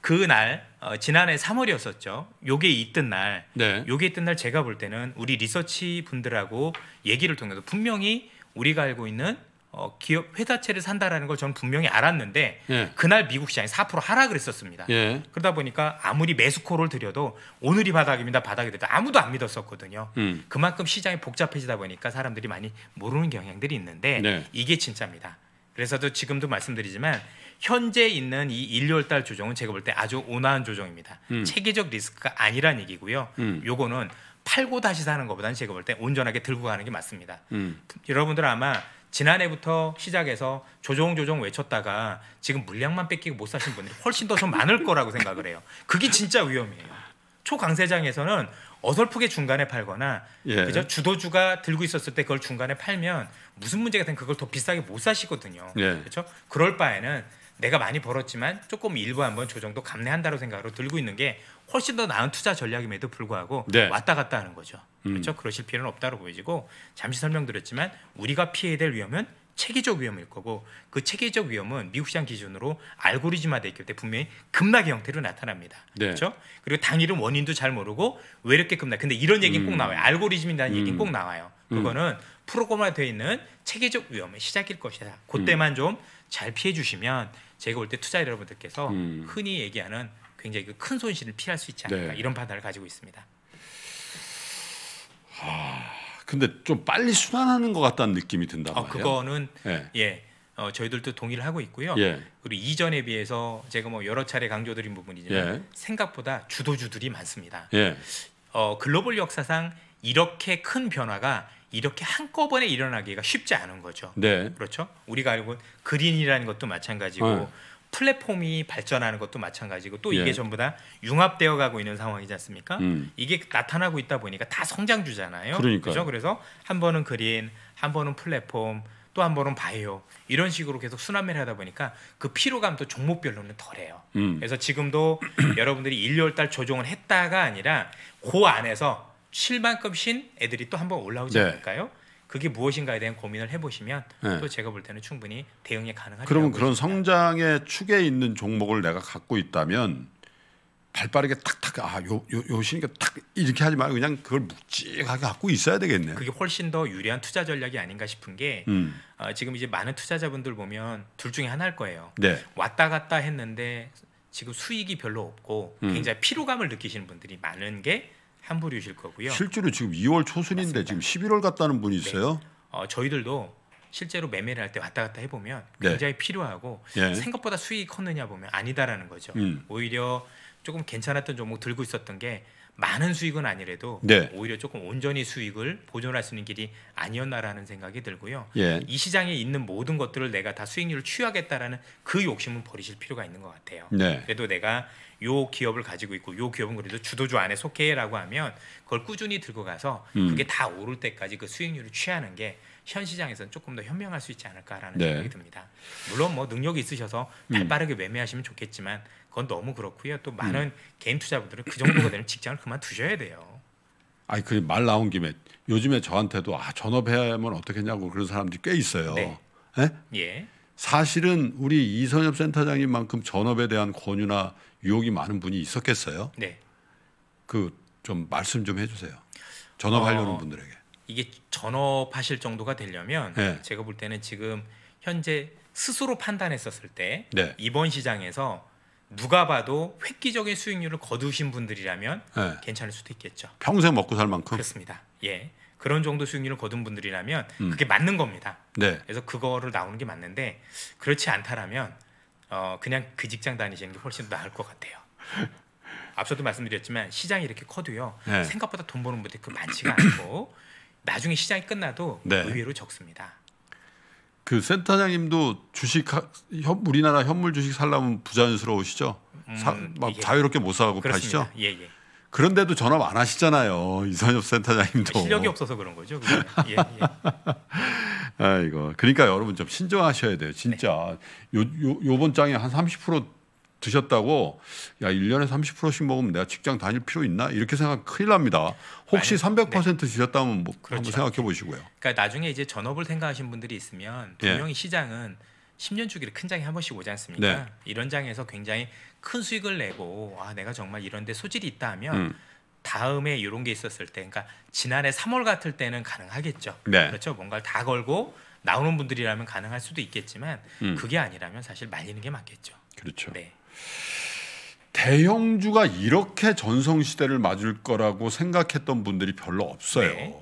그날 어, 지난해 3월이었었죠. 요게 있던 날, 네. 요게 있던 날 제가 볼 때는 우리 리서치 분들하고 얘기를 통해서 분명히 우리가 알고 있는 어, 기업 회사채를 산다라는 걸 저는 분명히 알았는데 예. 그날 미국 시장이 4%하락그랬었습니다 예. 그러다 보니까 아무리 매수코를 들여도 오늘이 바닥입니다. 바닥이 됐다. 아무도 안 믿었었거든요. 음. 그만큼 시장이 복잡해지다 보니까 사람들이 많이 모르는 경향들이 있는데 네. 이게 진짜입니다. 그래서도 지금도 말씀드리지만 현재 있는 이 1, 2월달 조정은 제가 볼 때 아주 온화한 조정입니다. 음. 체계적 리스크가 아니란 얘기고요. 음. 요거는 팔고 다시 사는 것보다는 제가 볼 때 온전하게 들고 가는 게 맞습니다. 음. 여러분들 아마 지난해부터 시작해서 조종 조종 외쳤다가 지금 물량만 뺏기고 못 사신 분들이 훨씬 더좀 많을 거라고 생각을 해요. 그게 진짜 위험이에요. 초강세장에서는 어설프게 중간에 팔거나 예. 그죠 주도주가 들고 있었을 때 그걸 중간에 팔면 무슨 문제가 된 그걸 더 비싸게 못 사시거든요. 예. 그렇죠? 그럴 바에는 내가 많이 벌었지만 조금 일부 한번 조정도 감내한다고 생각으로 들고 있는 게 훨씬 더 나은 투자 전략임에도 불구하고 네. 왔다 갔다 하는 거죠. 음. 그렇죠? 그러실 필요는 없다고 보여지고 잠시 설명드렸지만 우리가 피해야 될 위험은 체계적 위험일 거고 그 체계적 위험은 미국 시장 기준으로 알고리즘화돼 있기 때문에 분명히 급락의 형태로 나타납니다. 네. 그렇죠? 그리고 당일은 원인도 잘 모르고 왜 이렇게 급락? 근데 이런 얘기는 음. 음. 꼭 나와요. 알고리즘이라는 음. 얘기는 꼭 나와요. 그거는 프로그램화되어 있는 체계적 위험의 시작일 것이다. 그때만 음. 좀잘 피해 주시면 제가 올 때 투자 여러분들께서 음. 흔히 얘기하는 굉장히 그 큰 손실을 피할 수 있지 않을까 네. 이런 판단을 가지고 있습니다. 아, 근데 좀 빨리 순환하는 것 같다는 느낌이 든다 어, 말이 그거는 네. 예. 어, 저희들도 동의를 하고 있고요. 예. 그리고 이전에 비해서 제가 뭐 여러 차례 강조드린 부분이지만 예. 생각보다 주도주들이 많습니다. 예. 어, 글로벌 역사상 이렇게 큰 변화가 이렇게 한꺼번에 일어나기가 쉽지 않은 거죠. 네. 그렇죠? 우리가 알고 그린이라는 것도 마찬가지고 어. 플랫폼이 발전하는 것도 마찬가지고 또 이게 예. 전부 다 융합되어 가고 있는 상황이지 않습니까? 음. 이게 나타나고 있다 보니까 다 성장주잖아요. 그러니까요. 그렇죠? 그래서 한 번은 그린, 한 번은 플랫폼, 또 한 번은 바이오 이런 식으로 계속 순환매를 하다 보니까 그 피로감도 종목별로는 덜해요. 음. 그래서 지금도 여러분들이 1, 2월달 조정을 했다가 아니라 그 안에서 7만큼 신 애들이 또 한번 올라오지 네. 않을까요? 그게 무엇인가에 대한 고민을 해보시면 네. 또 제가 볼 때는 충분히 대응이 가능하리라고 그러면 그런 성장의 축에 있는 종목을 내가 갖고 있다면 발빠르게 탁탁 아요 요 요, 요 신이니까 탁 이렇게 하지 말고 그냥 그걸 묵직하게 갖고 있어야 되겠네. 요 그게 훨씬 더 유리한 투자 전략이 아닌가 싶은 게 음. 어, 지금 이제 많은 투자자분들 보면 둘 중에 하나일 거예요. 네. 왔다 갔다 했는데 지금 수익이 별로 없고 음. 굉장히 피로감을 느끼시는 분들이 많은 게 환불이실 거고요. 실제로 지금 2월 초순인데 맞습니다. 지금 11월 갔다는 분이 네. 있어요. 어, 저희들도 실제로 매매를 할 때 왔다 갔다 해보면 네. 굉장히 네. 필요하고 네. 생각보다 수익이 컸느냐 보면 아니다라는 거죠. 음. 오히려 조금 괜찮았던 종목 들고 있었던 게 많은 수익은 아니래도 네. 오히려 조금 온전히 수익을 보존할 수 있는 길이 아니었나라는 생각이 들고요. 예. 이 시장에 있는 모든 것들을 내가 다 수익률을 취하겠다라는 그 욕심은 버리실 필요가 있는 것 같아요. 네. 그래도 내가 요 기업을 가지고 있고 요 기업은 그래도 주도주 안에 속해라고 하면 그걸 꾸준히 들고 가서 음. 그게 다 오를 때까지 그 수익률을 취하는 게 현 시장에서는 조금 더 현명할 수 있지 않을까라는 네. 생각이 듭니다. 물론 뭐 능력이 있으셔서 음. 발빠르게 음. 매매하시면 좋겠지만 그건 너무 그렇고요. 또 음. 많은 음. 개인 투자분들은 그 정도가 되면 직장을 그만두셔야 돼요. 아니 그말 나온 김에 요즘에 저한테도 아 전업하면 어떻겠냐고 그런 사람들이 꽤 있어요. 네. 네? 예. 사실은 우리 이선엽 센터장님만큼 전업에 대한 권유나 유혹이 많은 분이 있었겠어요? 네. 그 좀 말씀 좀 해주세요. 전업하려는 어, 분들에게. 이게 전업하실 정도가 되려면 네. 제가 볼 때는 지금 현재 스스로 판단했었을 때 네. 이번 시장에서 누가 봐도 획기적인 수익률을 거두신 분들이라면 네. 괜찮을 수도 있겠죠. 평생 먹고 살 만큼. 그렇습니다. 예. 그런 정도 수익률을 거둔 분들이라면 음. 그게 맞는 겁니다. 네. 그래서 그거를 나오는 게 맞는데 그렇지 않다라면 어 그냥 그 직장 다니시는 게 훨씬 나을 것 같아요. 앞서도 말씀드렸지만 시장이 이렇게 커도요 네. 생각보다 돈 버는 분들이 그 많지가 않고 나중에 시장이 끝나도 네. 의외로 적습니다. 그 센터장님도 주식 현, 우리나라 현물 주식 살라면 부자연스러우시죠? 음, 사, 막 예. 자유롭게 못 사고 가시죠 예, 예. 그런데도 전업 안 하시잖아요. 이선엽 센터장님도. 실력이 없어서 그런 거죠. 예, 예. 아이거 그러니까 여러분 좀 신중하셔야 돼요. 진짜 네. 요, 요, 요번 장에 한30% 드셨다고 야 1년에 30%씩 먹으면 내가 직장 다닐 필요 있나? 이렇게 생각 큰일 납니다. 혹시 만약, 300% 네. 드셨다면 뭐 그렇죠. 한번 생각해 보시고요. 그러니까 나중에 이제 전업을 생각하신 분들이 있으면 예. 분명히 예. 시장은 10년 주기로 큰 장에 한 번씩 오지 않습니까? 네. 이런 장에서 굉장히 큰 수익을 내고 아 내가 정말 이런 데 소질이 있다 하면 음. 다음에 이런 게 있었을 때 그러니까 지난해 3월 같을 때는 가능하겠죠. 네. 그렇죠. 뭔가를 다 걸고 나오는 분들이라면 가능할 수도 있겠지만 음. 그게 아니라면 사실 말리는 게 맞겠죠. 그렇죠. 네. 대형주가 이렇게 전성시대를 맞을 거라고 생각했던 분들이 별로 없어요. 네.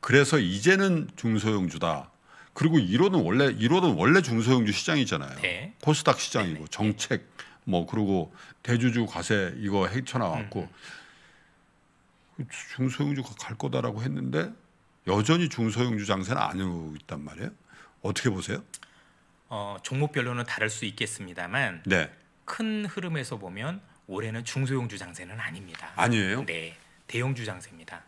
그래서 이제는 중소형주다. 그리고 1호는 원래 1호는 원래 중소형주 시장이잖아요. 네. 코스닥 시장이고 네, 네. 정책 뭐 그리고 대주주 과세 이거 헤쳐나왔고 음, 음. 중소형주가 갈 거다라고 했는데 여전히 중소형주 장세는 안 오고 있단 말이에요. 어떻게 보세요? 어, 종목별로는 다를 수 있겠습니다만 네. 큰 흐름에서 보면 올해는 중소형주 장세는 아닙니다. 아니에요? 네, 대형주 장세입니다.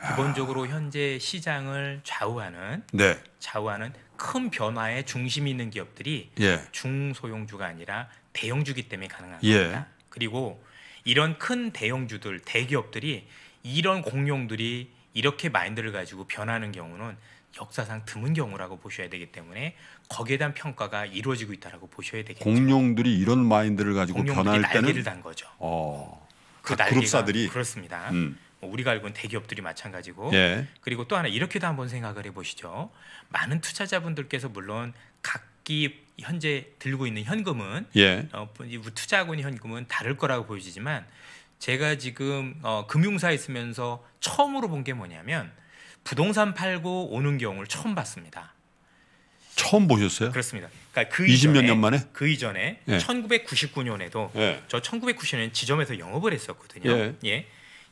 아. 기본적으로 현재 시장을 좌우하는 네. 좌우하는 큰 변화의 중심이 있는 기업들이 예. 중소형주가 아니라 대형주기 때문에 가능한 예. 겁니다. 그리고 이런 큰 대형주들 대기업들이 이런 공룡들이 이렇게 마인드를 가지고 변하는 경우는 역사상 드문 경우라고 보셔야 되기 때문에 거기에 대한 평가가 이루어지고 있다라고 보셔야 되겠죠. 공룡들이 이런 마인드를 가지고 변할 때는 날개를 단 거죠. 어, 그 날개가 그룹사들이 그렇습니다. 음. 뭐 우리가 알고 있는 대기업들이 마찬가지고 예. 그리고 또 하나 이렇게도 한번 생각을 해보시죠. 많은 투자자분들께서 물론 각기 현재 들고 있는 현금은 예. 어, 뭐 투자하고 있는 현금은 다를 거라고 보여지지만 제가 지금 어, 금융사에 있으면서 처음으로 본 게 뭐냐면 부동산 팔고 오는 경우를 처음 봤습니다. 처음 보셨어요? 그렇습니다. 그러니까 그 20몇 년 만에 그 이전에 예. 1999년에도 예. 저 1990년 지점에서 영업을 했었거든요. 예. 예.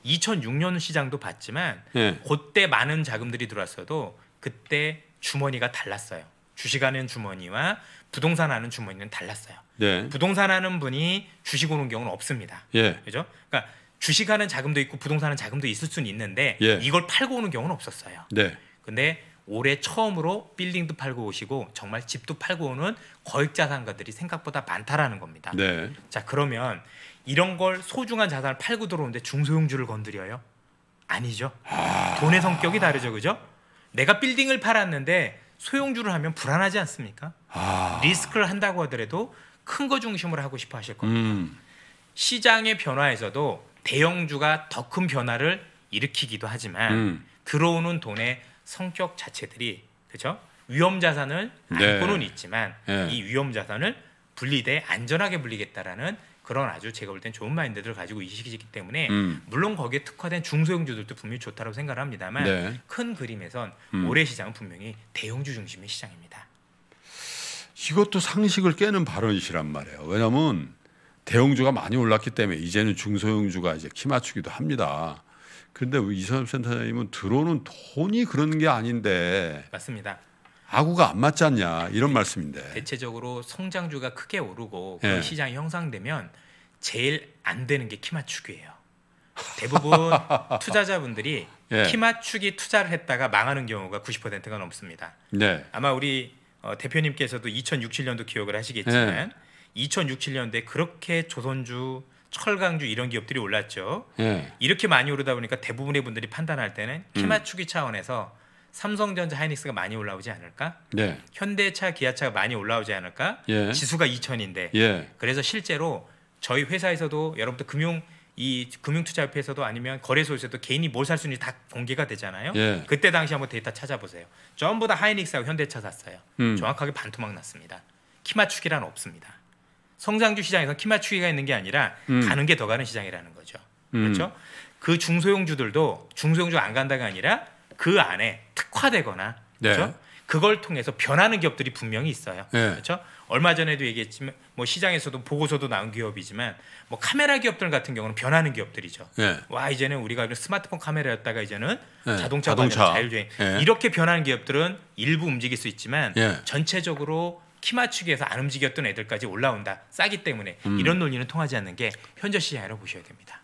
2006년 시장도 봤지만 예. 그때 많은 자금들이 들어왔어도 그때 주머니가 달랐어요. 주식하는 주머니와 부동산 하는 주머니는 달랐어요. 네. 부동산 하는 분이 주식 오는 경우는 없습니다. 예. 그죠? 그러니까 주식하는 자금도 있고 부동산은 자금도 있을 수는 있는데 예. 이걸 팔고 오는 경우는 없었어요. 네. 근데 올해 처음으로 빌딩도 팔고 오시고 정말 집도 팔고 오는 거액 자산가들이 생각보다 많다라는 겁니다. 네. 자 그러면 이런 걸 소중한 자산을 팔고 들어오는데 중소형주를 건드려요? 아니죠. 아... 돈의 성격이 다르죠, 그죠? 내가 빌딩을 팔았는데 소형주를 하면 불안하지 않습니까? 아... 리스크를 한다고 하더라도 큰 거 중심으로 하고 싶어 하실 겁니다. 음... 시장의 변화에서도 대형주가 더 큰 변화를 일으키기도 하지만 음... 들어오는 돈의 성격 자체들이 그렇죠? 위험 자산을 안고는 네. 있지만 네. 이 위험 자산을 분리돼 안전하게 불리겠다라는 그런 아주 제가 볼땐 좋은 마인드들을 가지고 이식이기 때문에 음. 물론 거기에 특화된 중소형주들도 분명히 좋다고 생각을 합니다만 네. 큰 그림에선 음. 올해 시장은 분명히 대형주 중심의 시장입니다. 이것도 상식을 깨는 발언이시란 말이에요. 왜냐하면 대형주가 많이 올랐기 때문에 이제는 중소형주가 이제 키 맞추기도 합니다. 그런데 이사람 센터장님은 들어오는 돈이 그런 게 아닌데 맞습니다. 아구가 안 맞지 않냐 이런 말씀인데 대체적으로 성장주가 크게 오르고 예. 그 시장이 형성되면 제일 안 되는 게키 맞추기예요. 대부분 투자자분들이 예. 키 맞추기 투자를 했다가 망하는 경우가 90%가 넘습니다. 네. 아마 우리 어, 대표님께서도 2006, 7년도 기억을 하시겠지만 예. 2006, 7년도에 그렇게 조선주 철강주 이런 기업들이 올랐죠. 예. 이렇게 많이 오르다 보니까 대부분의 분들이 판단할 때는 키 맞추기 음. 차원에서 삼성전자, 하이닉스가 많이 올라오지 않을까? 네. 현대차, 기아차가 많이 올라오지 않을까? 예. 지수가 2천인데. 예. 그래서 실제로 저희 회사에서도 여러분들 금융 이 금융투자협회에서도 아니면 거래소에서도 개인이 뭘 살 수 있는지 다 공개가 되잖아요. 예. 그때 당시 한번 데이터 찾아보세요. 전부 다 하이닉스하고 현대차 샀어요. 음. 정확하게 반토막 났습니다. 키 맞추기란 없습니다. 성장주 시장에서 키마추이가 있는 게 아니라 음. 가는 게 더 가는 시장이라는 거죠. 음. 그렇죠? 그 중소형주들도 중소형주 안 간다가 아니라 그 안에 특화되거나 네. 그렇죠? 그걸 통해서 변하는 기업들이 분명히 있어요. 네. 그렇죠? 얼마 전에도 얘기했지만 뭐 시장에서도 보고서도 나온 기업이지만 뭐 카메라 기업들 같은 경우는 변하는 기업들이죠. 네. 와 이제는 우리가 스마트폰 카메라였다가 이제는 네. 자동차도 자동차. 자율주행 네. 이렇게 변하는 기업들은 일부 움직일 수 있지만 예. 전체적으로 키 맞추기 위해서 안 움직였던 애들까지 올라온다. 싸기 때문에 음. 이런 논리는 통하지 않는 게현저 시장이라고 보셔야 됩니다.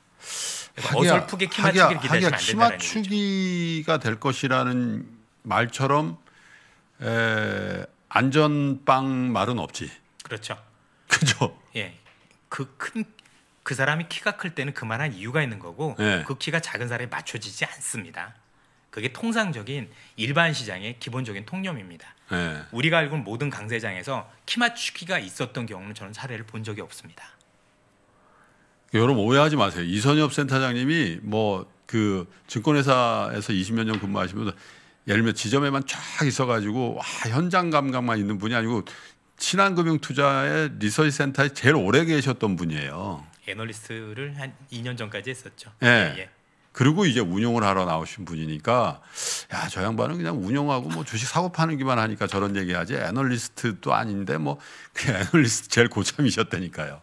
그러니까 하기야, 어설프게 키 맞추기를 기대하시면 안다키 맞추기가 될 것이라는 말처럼 에, 안전빵 말은 없지. 그렇죠. 그죠. 예. 그큰그 그 사람이 키가 클 때는 그만한 이유가 있는 거고 예. 그 키가 작은 사람이 맞춰지지 않습니다. 그게 통상적인 일반 시장의 기본적인 통념입니다. 네. 우리가 알고 있는 모든 강세장에서 키마추기가 있었던 경우는 저는 사례를 본 적이 없습니다. 여러분 오해하지 마세요. 이선엽 센터장님이 뭐 그 증권회사에서 20몇 년 근무하시면서 예를 들면 지점에만 쫙 있어가지고 와 현장 감각만 있는 분이 아니고 신한금융투자의 리서치 센터에 제일 오래 계셨던 분이에요. 애널리스트를 한 2년 전까지 했었죠. 네. 예, 예. 예. 그리고 이제 운용을 하러 나오신 분이니까 야저 양반은 그냥 운용하고 뭐 주식 사고 파는 기만 하니까 저런 얘기하지 애널리스트도 아닌데 뭐 그 애널리스트 제일 고참이셨다니까요.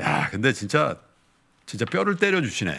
야 근데 진짜 진짜 뼈를 때려 주시네.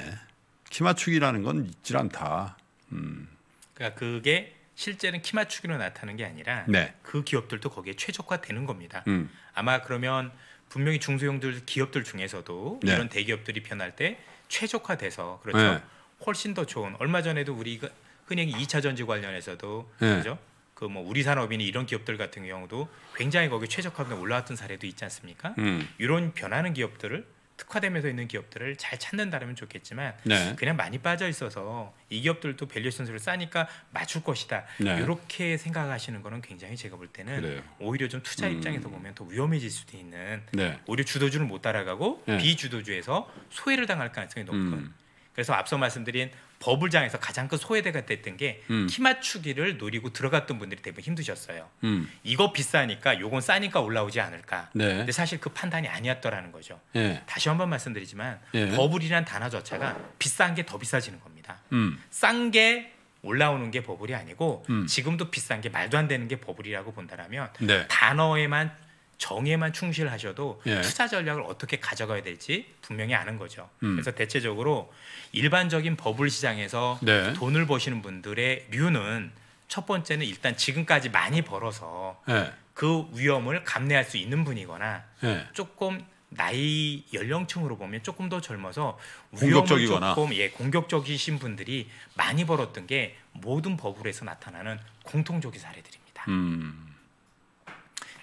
키맞추기라는 건 있질 않다. 음. 그러니까 그게 실제는 키맞추기로 나타나는 게 아니라 네. 그 기업들도 거기에 최적화되는 겁니다. 음. 아마 그러면 분명히 중소형들 기업들 중에서도 네. 이런 대기업들이 변할 때 최적화돼서 그렇죠. 네. 훨씬 더 좋은 얼마 전에도 우리 그 흔히 2차 전지 관련해서도 네. 그죠그 뭐 우리 산업인이 이런 기업들 같은 경우도 굉장히 거기 최적화가 올라왔던 사례도 있지 않습니까? 음. 이런 변하는 기업들을 특화되면서 있는 기업들을 잘 찾는다면 좋겠지만 네. 그냥 많이 빠져 있어서 이 기업들도 밸류에이션수를 싸니까 맞출 것이다 네. 이렇게 생각하시는 거는 굉장히 제가 볼 때는 그래요. 오히려 좀 투자 음. 입장에서 보면 더 위험해질 수도 있는 네. 오히려 주도주를 못 따라가고 네. 비주도주에서 소외를 당할 가능성이 높은 음. 그래서 앞서 말씀드린 버블장에서 가장 큰 소외대가 됐던 게키 음. 맞추기를 노리고 들어갔던 분들이 대부분 힘드셨어요. 음. 이거 비싸니까 요건 싸니까 올라오지 않을까. 네. 근데 사실 그 판단이 아니었더라는 거죠. 네. 다시 한번 말씀드리지만 네. 버블이란 단어 자체가 비싼 게 더 비싸지는 겁니다. 음. 싼 게 올라오는 게 버블이 아니고 음. 지금도 비싼 게 말도 안 되는 게 버블이라고 본다라면 네. 단어에만 정에만 충실하셔도 예. 투자 전략을 어떻게 가져가야 될지 분명히 아는 거죠. 음. 그래서 대체적으로 일반적인 버블 시장에서 네. 돈을 버시는 분들의 류는 첫 번째는 일단 지금까지 많이 벌어서 예. 그 위험을 감내할 수 있는 분이거나 예. 조금 나이 연령층으로 보면 조금 더 젊어서 공격적이거나 조금 예 공격적이신 분들이 많이 벌었던 게 모든 버블에서 나타나는 공통적인 사례들입니다. 음.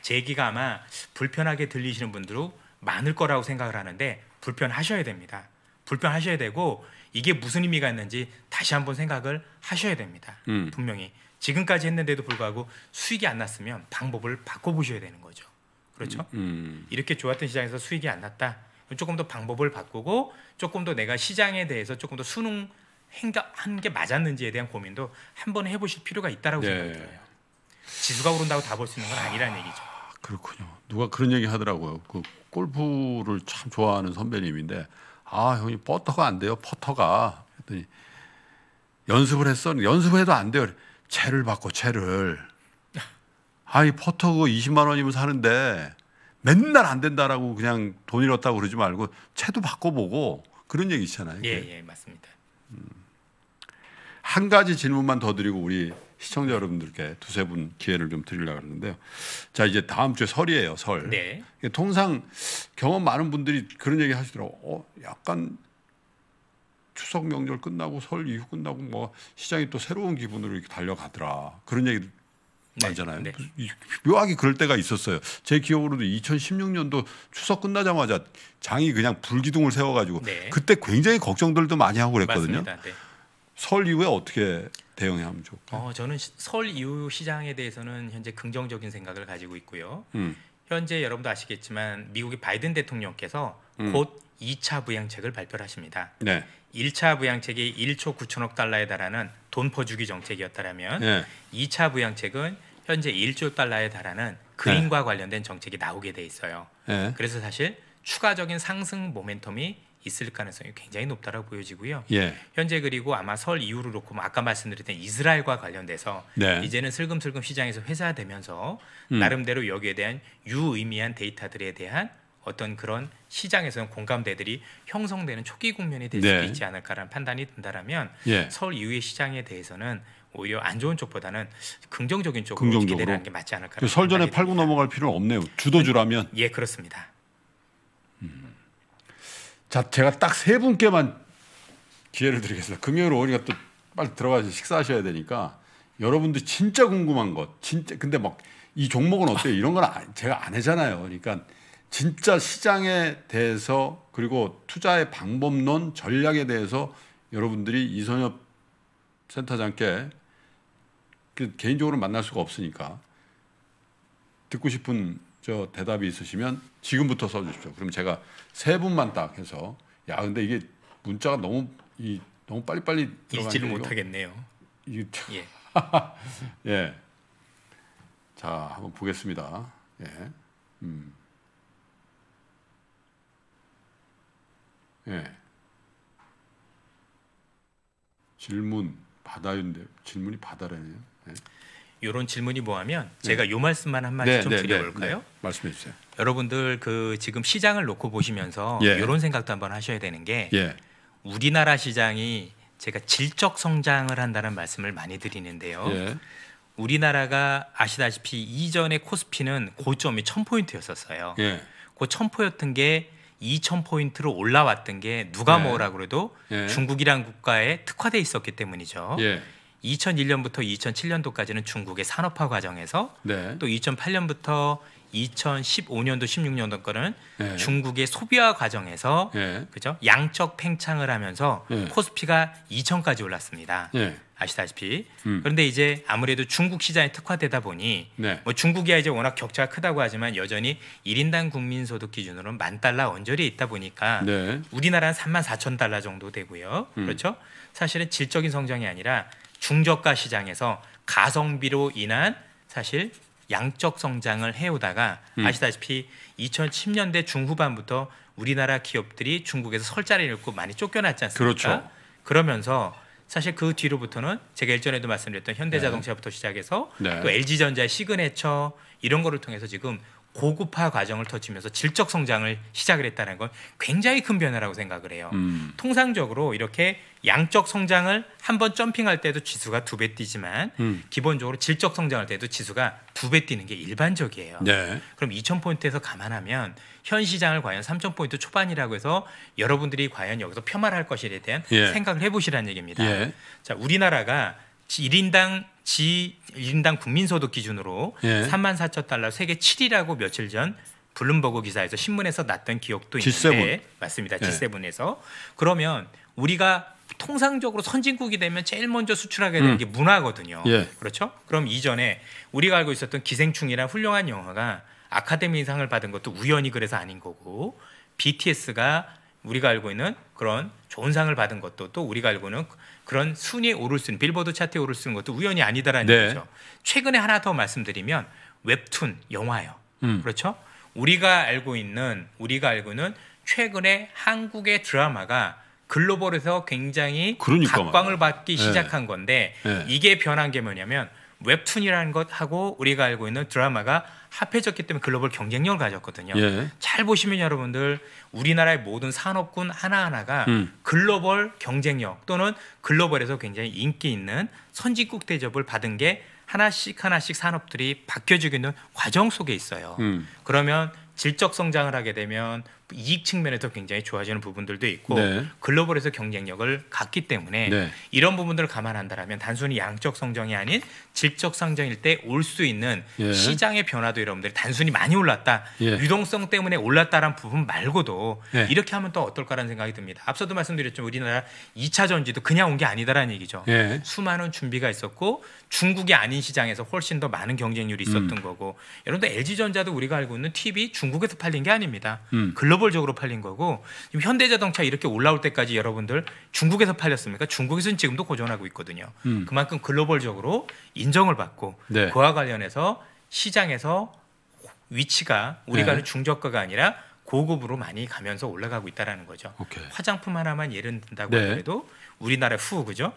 제 얘기가 아마 불편하게 들리시는 분들도 많을 거라고 생각을 하는데 불편하셔야 됩니다. 불편하셔야 되고 이게 무슨 의미가 있는지 다시 한번 생각을 하셔야 됩니다. 음. 분명히 지금까지 했는데도 불구하고 수익이 안 났으면 방법을 바꿔보셔야 되는 거죠. 그렇죠? 음. 음. 이렇게 좋았던 시장에서 수익이 안 났다. 조금 더 방법을 바꾸고 조금 더 내가 시장에 대해서 조금 더 수능 한게 맞았는지에 대한 고민도 한번 해보실 필요가 있다라고 네. 생각해요 지수가 오른다고 다 볼 수 있는 건 아니라는 얘기죠. 그렇군요. 누가 그런 얘기 하더라고요. 그 골프를 참 좋아하는 선배님인데 아 형님 버터가 안 돼요. 퍼터가. 했더니 연습을 했어. 연습해도 안 돼요. 채를 받고 채를. 아이 퍼터 그 20만 원이면 사는데 맨날 안 된다라고 그냥 돈 잃었다고 그러지 말고 채도 바꿔보고 그런 얘기 있잖아요. 예, 예, 맞습니다. 음. 한 가지 질문만 더 드리고 우리 시청자 여러분들께 두세 분 기회를 좀 드리려고 하는데요. 자, 이제 다음 주에 설이에요, 설. 네. 통상 경험 많은 분들이 그런 얘기 하시더라고. 어, 약간 추석 명절 끝나고 설 이후 끝나고 뭐 시장이 또 새로운 기분으로 이렇게 달려가더라. 그런 얘기 네. 많잖아요 네. 묘하게 그럴 때가 있었어요. 제 기억으로도 2016년도 추석 끝나자마자 장이 그냥 불기둥을 세워가지고 네. 그때 굉장히 걱정들도 많이 하고 그랬거든요. 네. 설 이후에 어떻게 대응해 하면 좋을까요? 어, 저는 설 이후 시장에 대해서는 현재 긍정적인 생각을 가지고 있고요. 음. 현재 여러분도 아시겠지만 미국의 바이든 대통령께서 음. 곧 2차 부양책을 발표 하십니다. 네. 1차 부양책이 1초 9천억 달러에 달하는 돈 퍼주기 정책이었다면 네. 2차 부양책은 현재 1조 달러에 달하는 그린과 네. 관련된 정책이 나오게 돼 있어요. 네. 그래서 사실 추가적인 상승 모멘텀이 있을 가능성이 굉장히 높다라고 보여지고요. 예. 현재 그리고 아마 설 이후로 놓고 아까 말씀드렸던 이스라엘과 관련돼서 네. 이제는 슬금슬금 시장에서 회사되면서 음. 나름대로 여기에 대한 유의미한 데이터들에 대한 어떤 그런 시장에서는 공감대들이 형성되는 초기 국면이 될 네. 수도 있지 않을까라는 판단이 든다라면 예. 서 이후의 시장에 대해서는 오히려 안 좋은 쪽보다는 긍정적인 쪽으로 긍정적으로. 기대를 하는 게 맞지 않을까. 그 설 전에 팔고 넘어갈 필요는 없네요. 주도주라면. 예, 그렇습니다. 자, 제가 딱 세 분께만 기회를 드리겠습니다. 금요일 오니까또 빨리 들어가서 식사하셔야 되니까 여러분들 진짜 궁금한 것, 진짜 근데 막 이 종목은 어때요? 이런 건 아, 제가 안 해잖아요. 그러니까 진짜 시장에 대해서 그리고 투자의 방법론, 전략에 대해서 여러분들이 이선엽 센터장께 그 개인적으로 만날 수가 없으니까 듣고 싶은 저 대답이 있으시면 지금부터 써주십시오. 그럼 제가 세 분만 딱 해서 야 근데 이게 문자가 너무 이 너무 빨리빨리 읽지를 못하겠네요. 이 예. 예. 자 한번 보겠습니다. 예. 음. 예. 질문 바다윤데 질문이 바다라네요. 예. 이런 질문이 뭐하면 네. 제가 요 말씀만 한 마디 네, 좀 네, 드려볼까요? 네, 말씀해 주세요. 여러분들 그 지금 시장을 놓고 보시면서 이런 예. 생각도 한번 하셔야 되는 게 예. 우리나라 시장이 제가 질적 성장을 한다는 말씀을 많이 드리는데요. 예. 우리나라가 아시다시피 이전에 코스피는 고점이 천포인트였었어요 예. 그1포였던게 이천 포인트로 올라왔던 게 누가 예. 뭐라 그래도 예. 중국이란 국가에 특화돼 있었기 때문이죠. 2001년부터 2007년도까지는 중국의 산업화 과정에서 네. 또 2008년부터 2015년도 16년도 거는 네. 중국의 소비화 과정에서 네. 그죠 양적 팽창을 하면서 네. 코스피가 2000까지 올랐습니다. 네. 아시다시피 음. 그런데 이제 아무래도 중국 시장에 특화되다 보니 네. 뭐 중국이야 이제 워낙 격차가 크다고 하지만 여전히 1인당 국민소득 기준으로는 만 달러 언저리에 있다 보니까 네. 우리나라는 3만 4천 달러 정도 되고요. 음. 그렇죠? 사실은 질적인 성장이 아니라 중저가 시장에서 가성비로 인한 사실 양적 성장을 해오다가 음. 아시다시피 2010년대 중후반부터 우리나라 기업들이 중국에서 설자리를 잃고 많이 쫓겨났지 않습니까? 그렇죠. 그러면서 사실 그 뒤로부터는 제가 일전에도 말씀드렸던 현대자동차부터 시작해서 네. 또 LG전자의 시그네처 이런 거를 통해서 지금 고급화 과정을 터치면서 질적 성장을 시작을 했다는 건 굉장히 큰 변화라고 생각을 해요. 음. 통상적으로 이렇게 양적 성장을 한 번 점핑할 때도 지수가 두 배 뛰지만 음. 기본적으로 질적 성장할 때도 지수가 두 배 뛰는 게 일반적이에요. 네. 그럼 2,000포인트에서 감안하면 현 시장을 과연 3,000포인트 초반이라고 해서 여러분들이 과연 여기서 폄하할 것에 대한 예. 생각을 해보시라는 얘기입니다. 예. 자, 우리나라가 1인당 지 인당 국민소득 기준으로 예. 3만 4천 달러 세계 7위라고 며칠 전 블룸버그 기사에서 신문에서 났던 기억도 있는데 맞습니다. G7에서 예. 그러면 우리가 통상적으로 선진국이 되면 제일 먼저 수출하게 되는 음. 게 문화거든요. 예. 그렇죠? 그럼 이전에 우리가 알고 있었던 기생충이란 훌륭한 영화가 아카데미상을 받은 것도 우연히 그래서 아닌 거고 BTS가 우리가 알고 있는 그런 좋은 상을 받은 것도 또 우리가 알고 는 그런 순위에 오를 수 있는 빌보드 차트에 오를 수 있는 것도 우연이 아니다라는 네. 얘기죠. 최근에 하나 더 말씀드리면 웹툰 영화요. 음. 그렇죠? 우리가 알고 있는 우리가 알고 는 최근에 한국의 드라마가 글로벌에서 굉장히 그러니까 각광을 받기 네. 시작한 건데 네. 이게 변한 게 뭐냐면 웹툰이라는 것하고 우리가 알고 있는 드라마가 합해졌기 때문에 글로벌 경쟁력을 가졌거든요. 예. 잘 보시면 여러분들 우리나라의 모든 산업군 하나하나가 음. 글로벌 경쟁력 또는 글로벌에서 굉장히 인기 있는 선진국 대접을 받은 게 하나씩 하나씩 산업들이 바뀌어지고 있는 과정 속에 있어요. 음. 그러면 질적 성장을 하게 되면 이익 측면에서 굉장히 좋아지는 부분들도 있고 네. 글로벌에서 경쟁력을 갖기 때문에 네. 이런 부분들을 감안한다라면 단순히 양적 성장이 아닌 질적 상장일 때 올 수 있는 예. 시장의 변화도 여러분들 단순히 많이 올랐다 예. 유동성 때문에 올랐다란 부분 말고도 예. 이렇게 하면 또 어떨까라는 생각이 듭니다. 앞서도 말씀드렸지만 우리나라 2차 전지도 그냥 온 게 아니다라는 얘기죠. 예. 수많은 준비가 있었고 중국이 아닌 시장에서 훨씬 더 많은 경쟁률이 음. 있었던 음. 거고 여러분들 LG 전자도 우리가 알고 있는 TV 중국에서 팔린 게 아닙니다. 음. 글로벌적으로 팔린 거고 지금 현대자동차 이렇게 올라올 때까지 여러분들 중국에서 팔렸습니까? 중국에서는 지금도 고전하고 있거든요. 음. 그만큼 글로벌적으로 인정을 받고 네. 그와 관련해서 시장에서 위치가 우리가 네. 중저가가 아니라 고급으로 많이 가면서 올라가고 있다라는 거죠. 오케이. 화장품 하나만 예를 든다고 네. 해도 우리나라 후 그죠?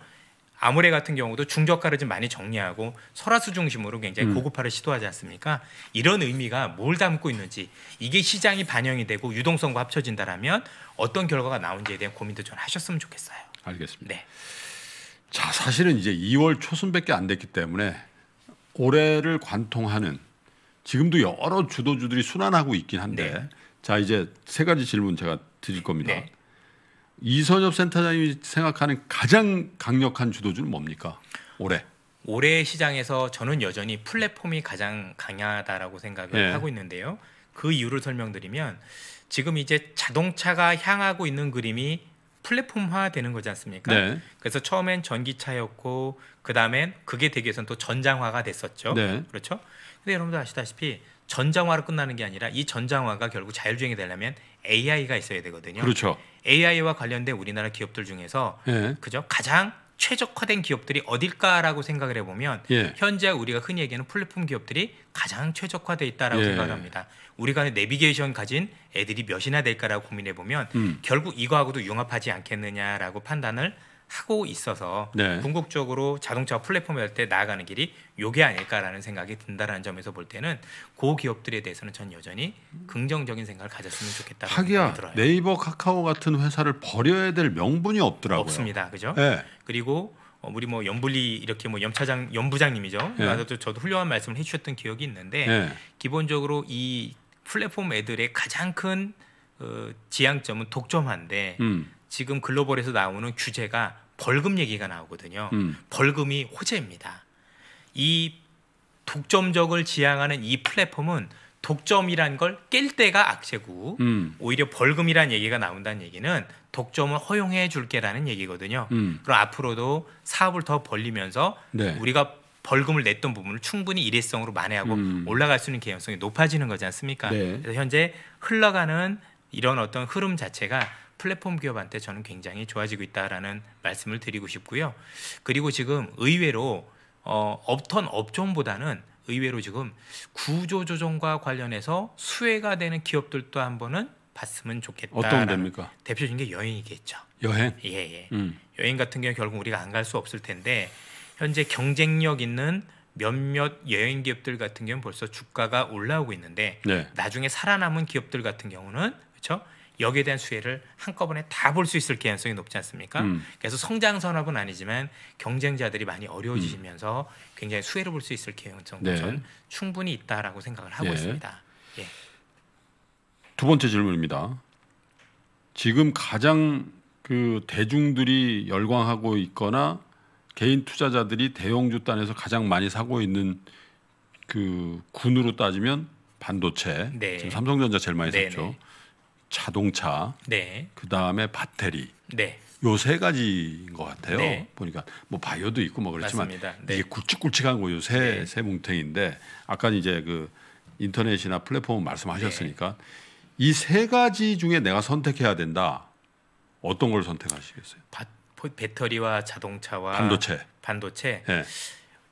아무래 같은 경우도 중저가를 좀 많이 정리하고 설화수 중심으로 굉장히 음. 고급화를 시도하지 않습니까? 이런 의미가 뭘 담고 있는지 이게 시장이 반영이 되고 유동성과 합쳐진다라면 어떤 결과가 나온지에 대한 고민도 좀 하셨으면 좋겠어요. 알겠습니다. 네. 자, 사실은 이제 2월 초순밖에 안 됐기 때문에 올해를 관통하는 지금도 여러 주도주들이 순환하고 있긴 한데 네. 자 이제 세 가지 질문 제가 드릴 겁니다. 네. 이선엽 센터장님이 생각하는 가장 강력한 주도주는 뭡니까? 올해. 올해 시장에서 저는 여전히 플랫폼이 가장 강하다라고 생각을 네. 하고 있는데요. 그 이유를 설명드리면 지금 이제 자동차가 향하고 있는 그림이 플랫폼화 되는 거지 않습니까? 네. 그래서 처음엔 전기차였고 그다음엔 그게 되기 위해서는 또 전장화가 됐었죠. 네. 그렇죠? 근데 여러분들 아시다시피 전장화로 끝나는 게 아니라 이 전장화가 결국 자율주행이 되려면 AI가 있어야 되거든요. 그렇죠. AI와 관련된 우리나라 기업들 중에서 네. 그죠? 가장 최적화된 기업들이 어딜까라고 생각을 해보면 예. 현재 우리가 흔히 얘기하는 플랫폼 기업들이 가장 최적화돼 있다라고 예. 생각합니다. 을 우리가 내비게이션 가진 애들이 몇이나 될까라고 고민해 보면 음. 결국 이거하고도 융합하지 않겠느냐라고 판단을 하고 있어서 네. 궁극적으로 자동차 플랫폼 열때 나아가는 길이 요게 아닐까라는 생각이 든다라는 점에서 볼 때는 고기업들에 대해서는 전 여전히 긍정적인 생각을 가졌으면 좋겠다. 고 하기야 네이버, 카카오 같은 회사를 버려야 될 명분이 없더라고요. 없습니다, 그죠? 네. 그리고 어, 우리 뭐 연불리 이렇게 뭐 염차장 연부장님이죠. 네. 나도 저도 훌륭한 말씀을 해주셨던 기억이 있는데 네. 기본적으로 이 플랫폼 애들의 가장 큰 어, 지향점은 독점한데. 음. 지금 글로벌에서 나오는 규제가 벌금 얘기가 나오거든요. 음. 벌금이 호재입니다. 이 독점적을 지향하는 이 플랫폼은 독점이란 걸 깰 때가 악재고 음. 오히려 벌금이란 얘기가 나온다는 얘기는 독점을 허용해 줄게라는 얘기거든요. 음. 그럼 앞으로도 사업을 더 벌리면서 네. 우리가 벌금을 냈던 부분을 충분히 일회성으로 만회하고 음. 올라갈 수 있는 개연성이 높아지는 거지 않습니까? 네. 그래서 현재 흘러가는 이런 어떤 흐름 자체가 플랫폼 기업한테 저는 굉장히 좋아지고 있다라는 말씀을 드리고 싶고요. 그리고 지금 의외로 어, 업턴 업종보다는 의외로 지금 구조조정과 관련해서 수혜가 되는 기업들도 한번은 봤으면 좋겠다. 어떤 겁니까? 대표적인 게 여행이겠죠. 여행. 예, 예. 음. 여행 같은 경우 결국 우리가 안 갈 수 없을 텐데 현재 경쟁력 있는 몇몇 여행 기업들 같은 경우는 벌써 주가가 올라오고 있는데 네. 나중에 살아남은 기업들 같은 경우는 그렇죠? 여기에 대한 수혜를 한꺼번에 다 볼 수 있을 개연성이 높지 않습니까? 음. 그래서 성장 산업은 아니지만 경쟁자들이 많이 어려워지면서 시 음. 굉장히 수혜를 볼 수 있을 개연성도 네. 전 충분히 있다라고 생각을 하고 예. 있습니다. 예. 두 번째 질문입니다. 지금 가장 그 대중들이 열광하고 있거나 개인 투자자들이 대형주 단에서 가장 많이 사고 있는 그 군으로 따지면 반도체, 네. 지금 삼성전자 제일 많이 네 샀죠. 네. 자동차, 네. 그 다음에 배터리. 네. 요 세 가지인 것 같아요. 네. 보니까 뭐 바이오도 있고 뭐 그렇지만 맞습니다. 네. 이게 굵직굵직한 거 요세 네. 세 뭉탱인데 아까 이제 그 인터넷이나 플랫폼 말씀하셨으니까 네. 이세 가지 중에 내가 선택해야 된다. 어떤 걸 선택하시겠어요? 바, 배터리와 자동차와 반도체. 반도체. 예.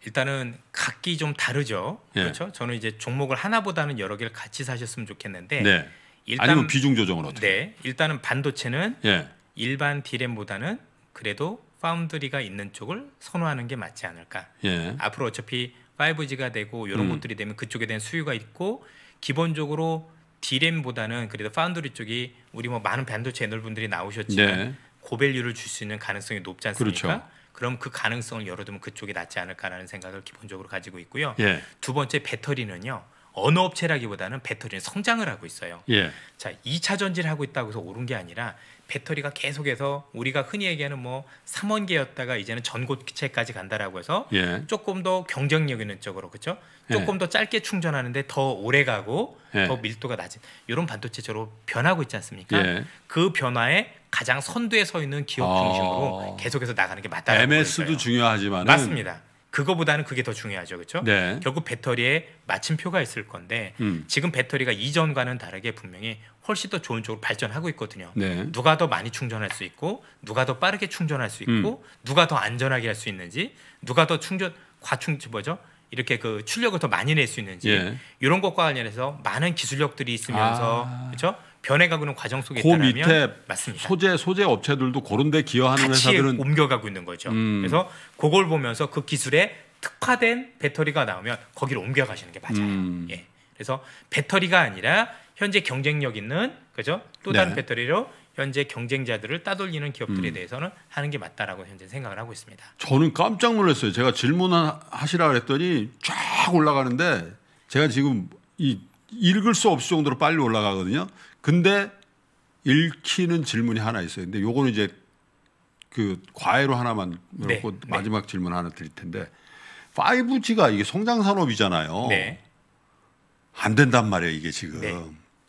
일단은 각기 좀 다르죠. 예. 그렇죠? 저는 이제 종목을 하나보다는 여러 개를 같이 사셨으면 좋겠는데 네. 일단, 아니면 비중 조정을 어떻게? 네, 일단은 반도체는 예. 일반 디램보다는 그래도 파운드리가 있는 쪽을 선호하는 게 맞지 않을까. 예. 앞으로 어차피 5G가 되고 이런 음. 것들이 되면 그쪽에 대한 수요가 있고 기본적으로 디램보다는 그래도 파운드리 쪽이 우리 뭐 많은 반도체 애널분들이 나오셨지만 네. 고밸류를 줄 수 있는 가능성이 높지 않습니까? 그렇죠. 그럼 그 가능성을 열어두면 그쪽이 낫지 않을까라는 생각을 기본적으로 가지고 있고요. 예. 두 번째 배터리는요. 어느 업체라기보다는 배터리는 성장을 하고 있어요. 예. 자, 2차 전지를 하고 있다고 해서 오른 게 아니라 배터리가 계속해서 우리가 흔히 얘기하는 뭐 3원계였다가 이제는 전고체까지 간다라고 해서 예. 조금 더 경쟁력 있는 쪽으로 그렇죠? 조금 예. 더 짧게 충전하는데 더 오래 가고 예. 더 밀도가 낮은 이런 반도체적으로 변하고 있지 않습니까? 예. 그 변화에 가장 선두에 서 있는 기업 중심으로 아... 계속해서 나가는 게 맞다는 거죠. MS도 중요하지만 맞습니다. 그거보다는 그게 더 중요하죠. 그렇죠? 네. 결국 배터리에 맞침표가 있을 건데 음. 지금 배터리가 이전과는 다르게 분명히 훨씬 더 좋은 쪽으로 발전하고 있거든요. 네. 누가 더 많이 충전할 수 있고 누가 더 빠르게 충전할 수 있고 음. 누가 더 안전하게 할 수 있는지 누가 더 충전 과충 뭐죠? 이렇게 그 출력을 더 많이 낼 수 있는지 예. 이런 것과 관련해서 많은 기술력들이 있으면서 아. 그렇죠? 변해가고 있는 과정 속에 그 있다면 밑에 맞습니다. 소재 소재 업체들도 그런데 기여하는 회사들은 옮겨가고 있는 거죠. 음. 그래서 그걸 보면서 그 기술에 특화된 배터리가 나오면 거기를 옮겨가시는 게 맞아요. 음. 예. 그래서 배터리가 아니라 현재 경쟁력 있는 그죠 또 다른 네. 배터리로 현재 경쟁자들을 따돌리는 기업들에 음. 대해서는 하는 게 맞다라고 현재 생각을 하고 있습니다. 저는 깜짝 놀랐어요. 제가 질문하시라 그랬더니 쫙 올라가는데 제가 지금 이 읽을 수 없을 정도로 빨리 올라가거든요. 근데 읽히는 질문이 하나 있어요. 근데 요거는 이제 그 과외로 하나만 놓고 네, 네, 마지막 네. 질문 하나 드릴 텐데 5G가 이게 성장 산업이잖아요. 네. 안 된단 말이에요, 이게 지금. 네.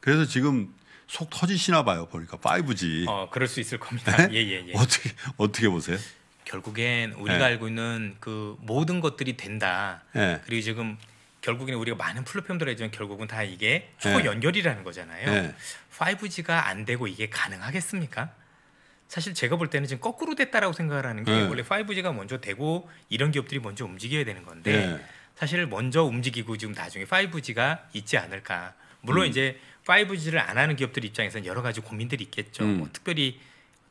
그래서 지금 속 터지시나 봐요. 보니까 5G. 어, 그럴 수 있을 겁니다. 네? 예, 예, 예. 어떻게 어떻게 보세요? 결국엔 우리가 알고 있는 그 모든 것들이 된다. 그리고 지금 결국에는 우리가 많은 플랫폼들을 해주면 결국은 다 이게 초연결이라는 네. 거잖아요. 네. 5G가 안 되고 이게 가능하겠습니까? 사실 제가 볼 때는 지금 거꾸로 됐다라고 생각을 하는 게 네. 원래 5G가 먼저 되고 이런 기업들이 먼저 움직여야 되는 건데 네. 사실 먼저 움직이고 지금 나중에 5G가 있지 않을까. 물론 음. 이제 5G를 안 하는 기업들 입장에서는 여러 가지 고민들이 있겠죠. 뭐 음. 뭐 특별히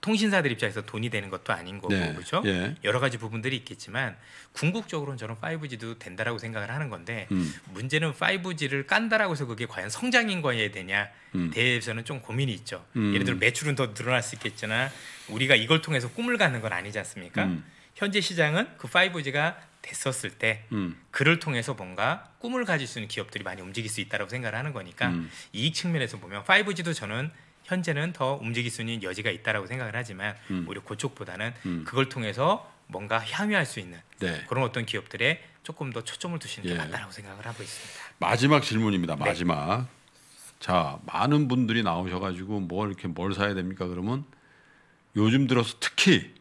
통신사들 입장에서 돈이 되는 것도 아닌 거고 네. 그렇죠? 예. 여러 가지 부분들이 있겠지만 궁극적으로는 저는 5G도 된다라고 생각을 하는 건데 음. 문제는 5G를 깐다라고 해서 그게 과연 성장인 거에 되냐 음. 대해서는 좀 고민이 있죠. 음. 예를 들어 매출은 더 늘어날 수 있겠지만 우리가 이걸 통해서 꿈을 갖는 건 아니지 않습니까? 음. 현재 시장은 그 5G가 됐었을 때 음. 그를 통해서 뭔가 꿈을 가질 수 있는 기업들이 많이 움직일 수 있다고 생각을 하는 거니까 음. 이익 측면에서 보면 5G도 저는 현재는 더 움직일 수 있는 여지가 있다라고 생각을 하지만 음. 오히려 그쪽보다는 음. 그걸 통해서 뭔가 향유할 수 있는 네. 그런 어떤 기업들에 조금 더 초점을 두시는 게 예. 맞다라고 생각을 하고 있습니다. 마지막 질문입니다. 네. 마지막. 네. 자, 많은 분들이 나오셔 가지고 뭘 이렇게 뭘 사야 됩니까? 그러면 요즘 들어서 특히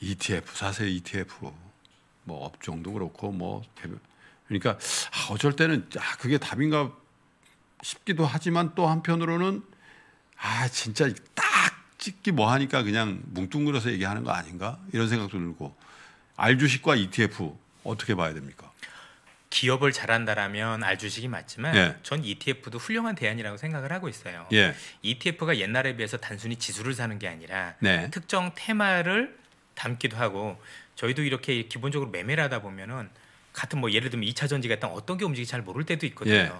ETF 사세요. ETF. 뭐 업종도 그렇고 뭐 그러니까 아, 어쩔 때는 아, 그게 답인가 싶기도 하지만 또 한편으로는 아 진짜 딱 찍기 뭐하니까 그냥 뭉뚱그려서 얘기하는 거 아닌가 이런 생각도 들고 알주식과 ETF 어떻게 봐야 됩니까? 기업을 잘한다라면 알주식이 맞지만 예. 전 ETF도 훌륭한 대안이라고 생각을 하고 있어요. 예. ETF가 옛날에 비해서 단순히 지수를 사는 게 아니라 네. 특정 테마를 담기도 하고 저희도 이렇게 기본적으로 매매를 하다 보면은 같은 뭐 예를 들면 이차 전지 같은 어떤 게 움직이 지잘 모를 때도 있거든요. 예.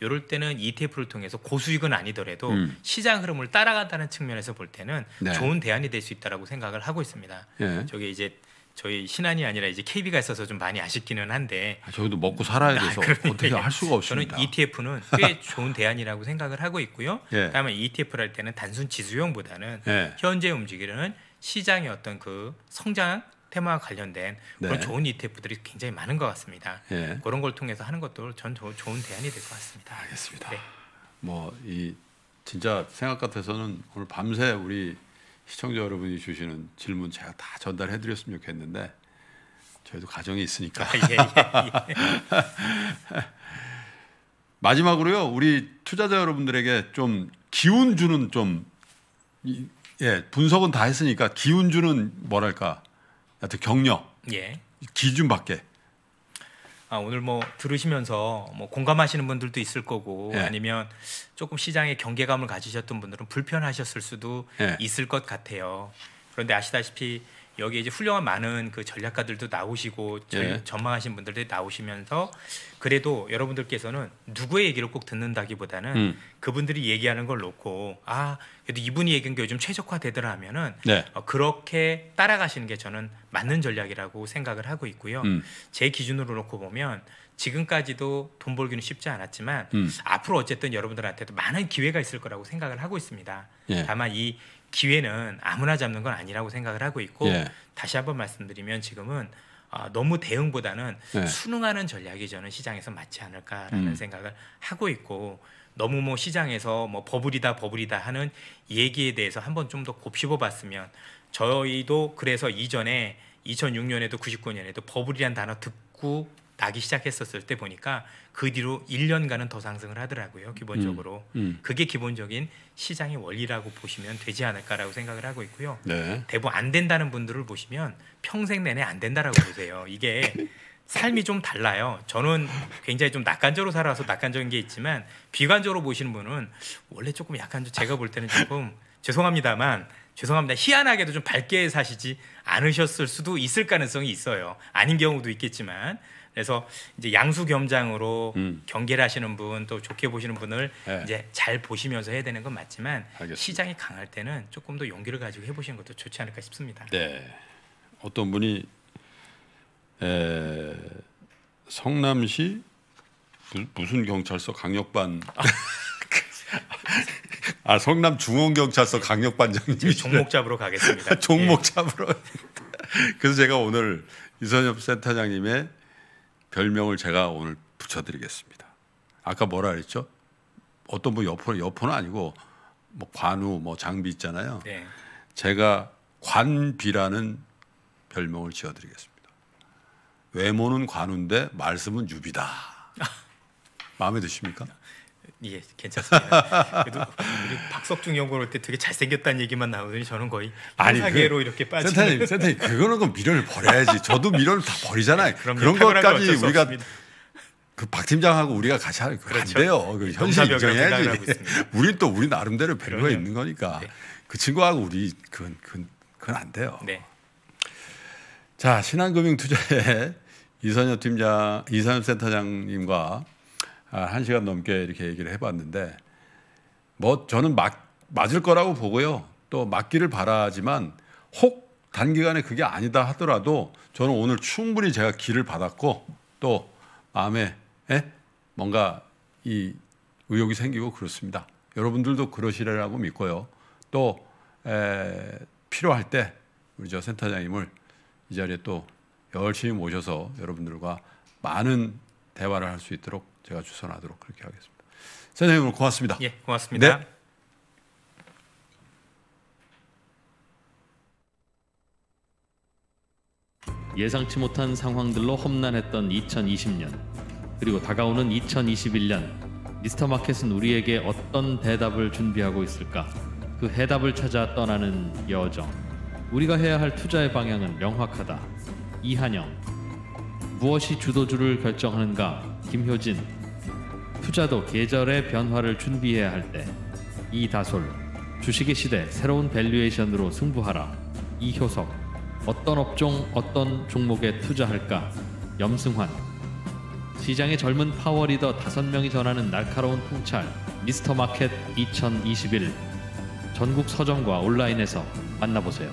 이럴 때는 ETF를 통해서 고수익은 아니더라도 음. 시장 흐름을 따라간다는 측면에서 볼 때는 네. 좋은 대안이 될 수 있다라고 생각을 하고 있습니다. 예. 저게 이제 저희 신한이 아니라 이제 KB가 있어서 좀 많이 아쉽기는 한데 아, 저희도 먹고 살아야 돼서 아, 어떻게 할 수가 없습니다. 저는 ETF는 꽤 좋은 대안이라고 생각을 하고 있고요. 예. 다만 ETF를 할 때는 단순 지수형보다는 예. 현재 움직이는 시장의 어떤 그 성장 테마와 관련된 그런 네. 좋은 ETF들이 굉장히 많은 것 같습니다. 예. 그런 걸 통해서 하는 것도 전 조, 좋은 대안이 될 것 같습니다. 알겠습니다. 네. 뭐이 진짜 생각 같아서는 오늘 밤새 우리 시청자 여러분이 주시는 질문 제가 다 전달해 드렸으면 좋겠는데 저희도 가정이 있으니까 아, 예, 예, 예. 마지막으로요 우리 투자자 여러분들에게 좀 기운 주는 좀예 분석은 다 했으니까 기운 주는 뭐랄까 하여튼 격려 예. 기준 밖에 아, 오늘 뭐 들으시면서 뭐 공감하시는 분들도 있을 거고 예. 아니면 조금 시장에 경계감을 가지셨던 분들은 불편하셨을 수도 예. 있을 것 같아요. 그런데 아시다시피 여기에 이제 훌륭한 많은 그 전략가들도 나오시고 예. 전망하신 분들도 나오시면서 그래도 여러분들께서는 누구의 얘기를 꼭 듣는다기보다는 음. 그분들이 얘기하는 걸 놓고 아 그래도 이분이 얘기한 게 요즘 최적화되더라 하면은 네. 어, 그렇게 따라가시는 게 저는 맞는 전략이라고 생각을 하고 있고요. 음. 제 기준으로 놓고 보면 지금까지도 돈 벌기는 쉽지 않았지만 음. 앞으로 어쨌든 여러분들한테도 많은 기회가 있을 거라고 생각을 하고 있습니다. 예. 다만 이 기회는 아무나 잡는 건 아니라고 생각을 하고 있고 예. 다시 한번 말씀드리면 지금은 어, 너무 대응보다는 예. 순응하는 전략이 저는 시장에서 맞지 않을까라는 음. 생각을 하고 있고 너무 뭐 시장에서 뭐 버블이다 버블이다 하는 얘기에 대해서 한번 좀 더 곱씹어 봤으면 저희도 그래서 이전에 2006년에도 99년에도 버블이란 단어 듣고 나기 시작했었을 때 보니까 그 뒤로 1년간은 더 상승을 하더라고요. 기본적으로. 음, 음. 그게 기본적인 시장의 원리라고 보시면 되지 않을까라고 생각을 하고 있고요. 네. 대부분 안 된다는 분들을 보시면 평생 내내 안 된다라고 보세요. 이게 삶이 좀 달라요. 저는 굉장히 좀 낙관적으로 살아서 낙관적인 게 있지만 비관적으로 보시는 분은 원래 조금 약간 제가 볼 때는 조금 죄송합니다만 죄송합니다. 희한하게도 좀 밝게 사시지 않으셨을 수도 있을 가능성이 있어요. 아닌 경우도 있겠지만 그래서 이제 양수겸장으로 음. 경계를 하시는 분 또 좋게 보시는 분을 네. 이제 잘 보시면서 해야 되는 건 맞지만 알겠습니다. 시장이 강할 때는 조금 더 용기를 가지고 해보시는 것도 좋지 않을까 싶습니다. 네. 어떤 분이 에... 성남시 무슨 경찰서 강력반 아 성남 중원경찰서 강력반장님 종목 잡으러 가겠습니다. 종목 예. 잡으러. 그래서 제가 오늘 이선엽 센터장님의 별명을 제가 오늘 붙여드리겠습니다. 아까 뭐라 그랬죠? 어떤 분 여포, 여포는 아니고 뭐 관우, 뭐 장비 있잖아요. 네. 제가 관비라는 별명을 지어드리겠습니다. 외모는 관우인데 말씀은 유비다. 마음에 드십니까? 예, 괜찮습니다. 그래도 우리 박석중 연구원 올때 되게 잘생겼다는 얘기만 나오더니 저는 거의 사계로 그, 이렇게 빠지는. 센터님, 센터님 그거는 그 미련을 버려야지. 저도 미련을 다 버리잖아요. 네, 그런 것까지 우리가 그 박 팀장하고 우리가 같이 하는 그렇죠. 돼요. 그 현실 인정해야지. 우린 또 우리 나름대로 배려가 있는 거니까 네. 그 친구하고 우리 그건 그건, 그건 안 돼요. 네. 자 신한금융투자의 이선엽 팀장, 이선엽 센터장님과 아, 한 시간 넘게 이렇게 얘기를 해봤는데 뭐 저는 막 맞을 거라고 보고요. 또 맞기를 바라지만 혹 단기간에 그게 아니다 하더라도 저는 오늘 충분히 제가 길을 받았고 또 마음에 에? 예? 뭔가 이 의욕이 생기고 그렇습니다. 여러분들도 그러시리라고 믿고요. 또 에, 필요할 때 우리 저 센터장님을 이 자리에 또 열심히 모셔서 여러분들과 많은 대화를 할 수 있도록 제가 주선하도록 그렇게 하겠습니다. 선생님 오늘 고맙습니다. 예, 고맙습니다. 네. 예상치 못한 상황들로 험난했던 2020년 그리고 다가오는 2021년 미스터 마켓은 우리에게 어떤 대답을 준비하고 있을까? 그 해답을 찾아 떠나는 여정. 우리가 해야 할 투자의 방향은 명확하다. 이한영. 무엇이 주도주를 결정하는가? 김효진 투자도 계절의 변화를 준비해야 할 때 이다솔 주식의 시대 새로운 밸류에이션으로 승부하라 이효석 어떤 업종 어떤 종목에 투자할까 염승환 시장의 젊은 파워리더 5명이 전하는 날카로운 통찰 미스터 마켓 2021 전국 서점과 온라인에서 만나보세요.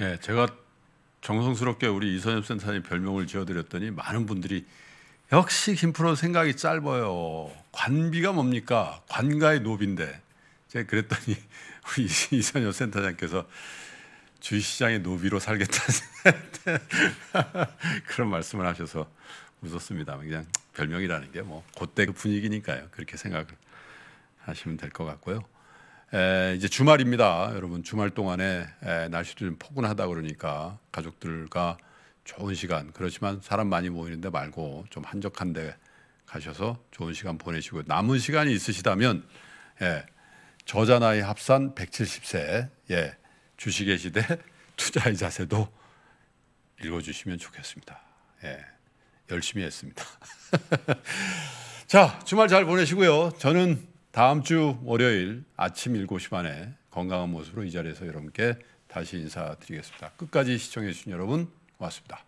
예, 제가 정성스럽게 우리 이선엽 센터님 별명을 지어드렸더니 많은 분들이 역시 김프로 생각이 짧아요. 관비가 뭡니까? 관가의 노비인데. 제가 그랬더니 우리 이선엽 센터장께서 주시장의 노비로 살겠다는 그런 말씀을 하셔서 웃었습니다. 그냥 별명이라는 게뭐 그때 그 분위기니까요. 그렇게 생각을 하시면 될 것 같고요. 이제 주말입니다. 여러분 주말 동안 에, 날씨도 좀 포근하다 그러니까 가족들과 좋은 시간 그렇지만 사람 많이 모이는데 말고 좀 한적한데 가셔서 좋은 시간 보내시고 남은 시간이 있으시다면 예, 저자 나이 합산 170세 예, 주식의 시대 투자의 자세도 읽어주시면 좋겠습니다. 예, 열심히 했습니다. 자 주말 잘 보내시고요. 저는 다음 주 월요일 아침 7시 반에 건강한 모습으로 이 자리에서 여러분께 다시 인사드리겠습니다. 끝까지 시청해 주신 여러분 고맙습니다.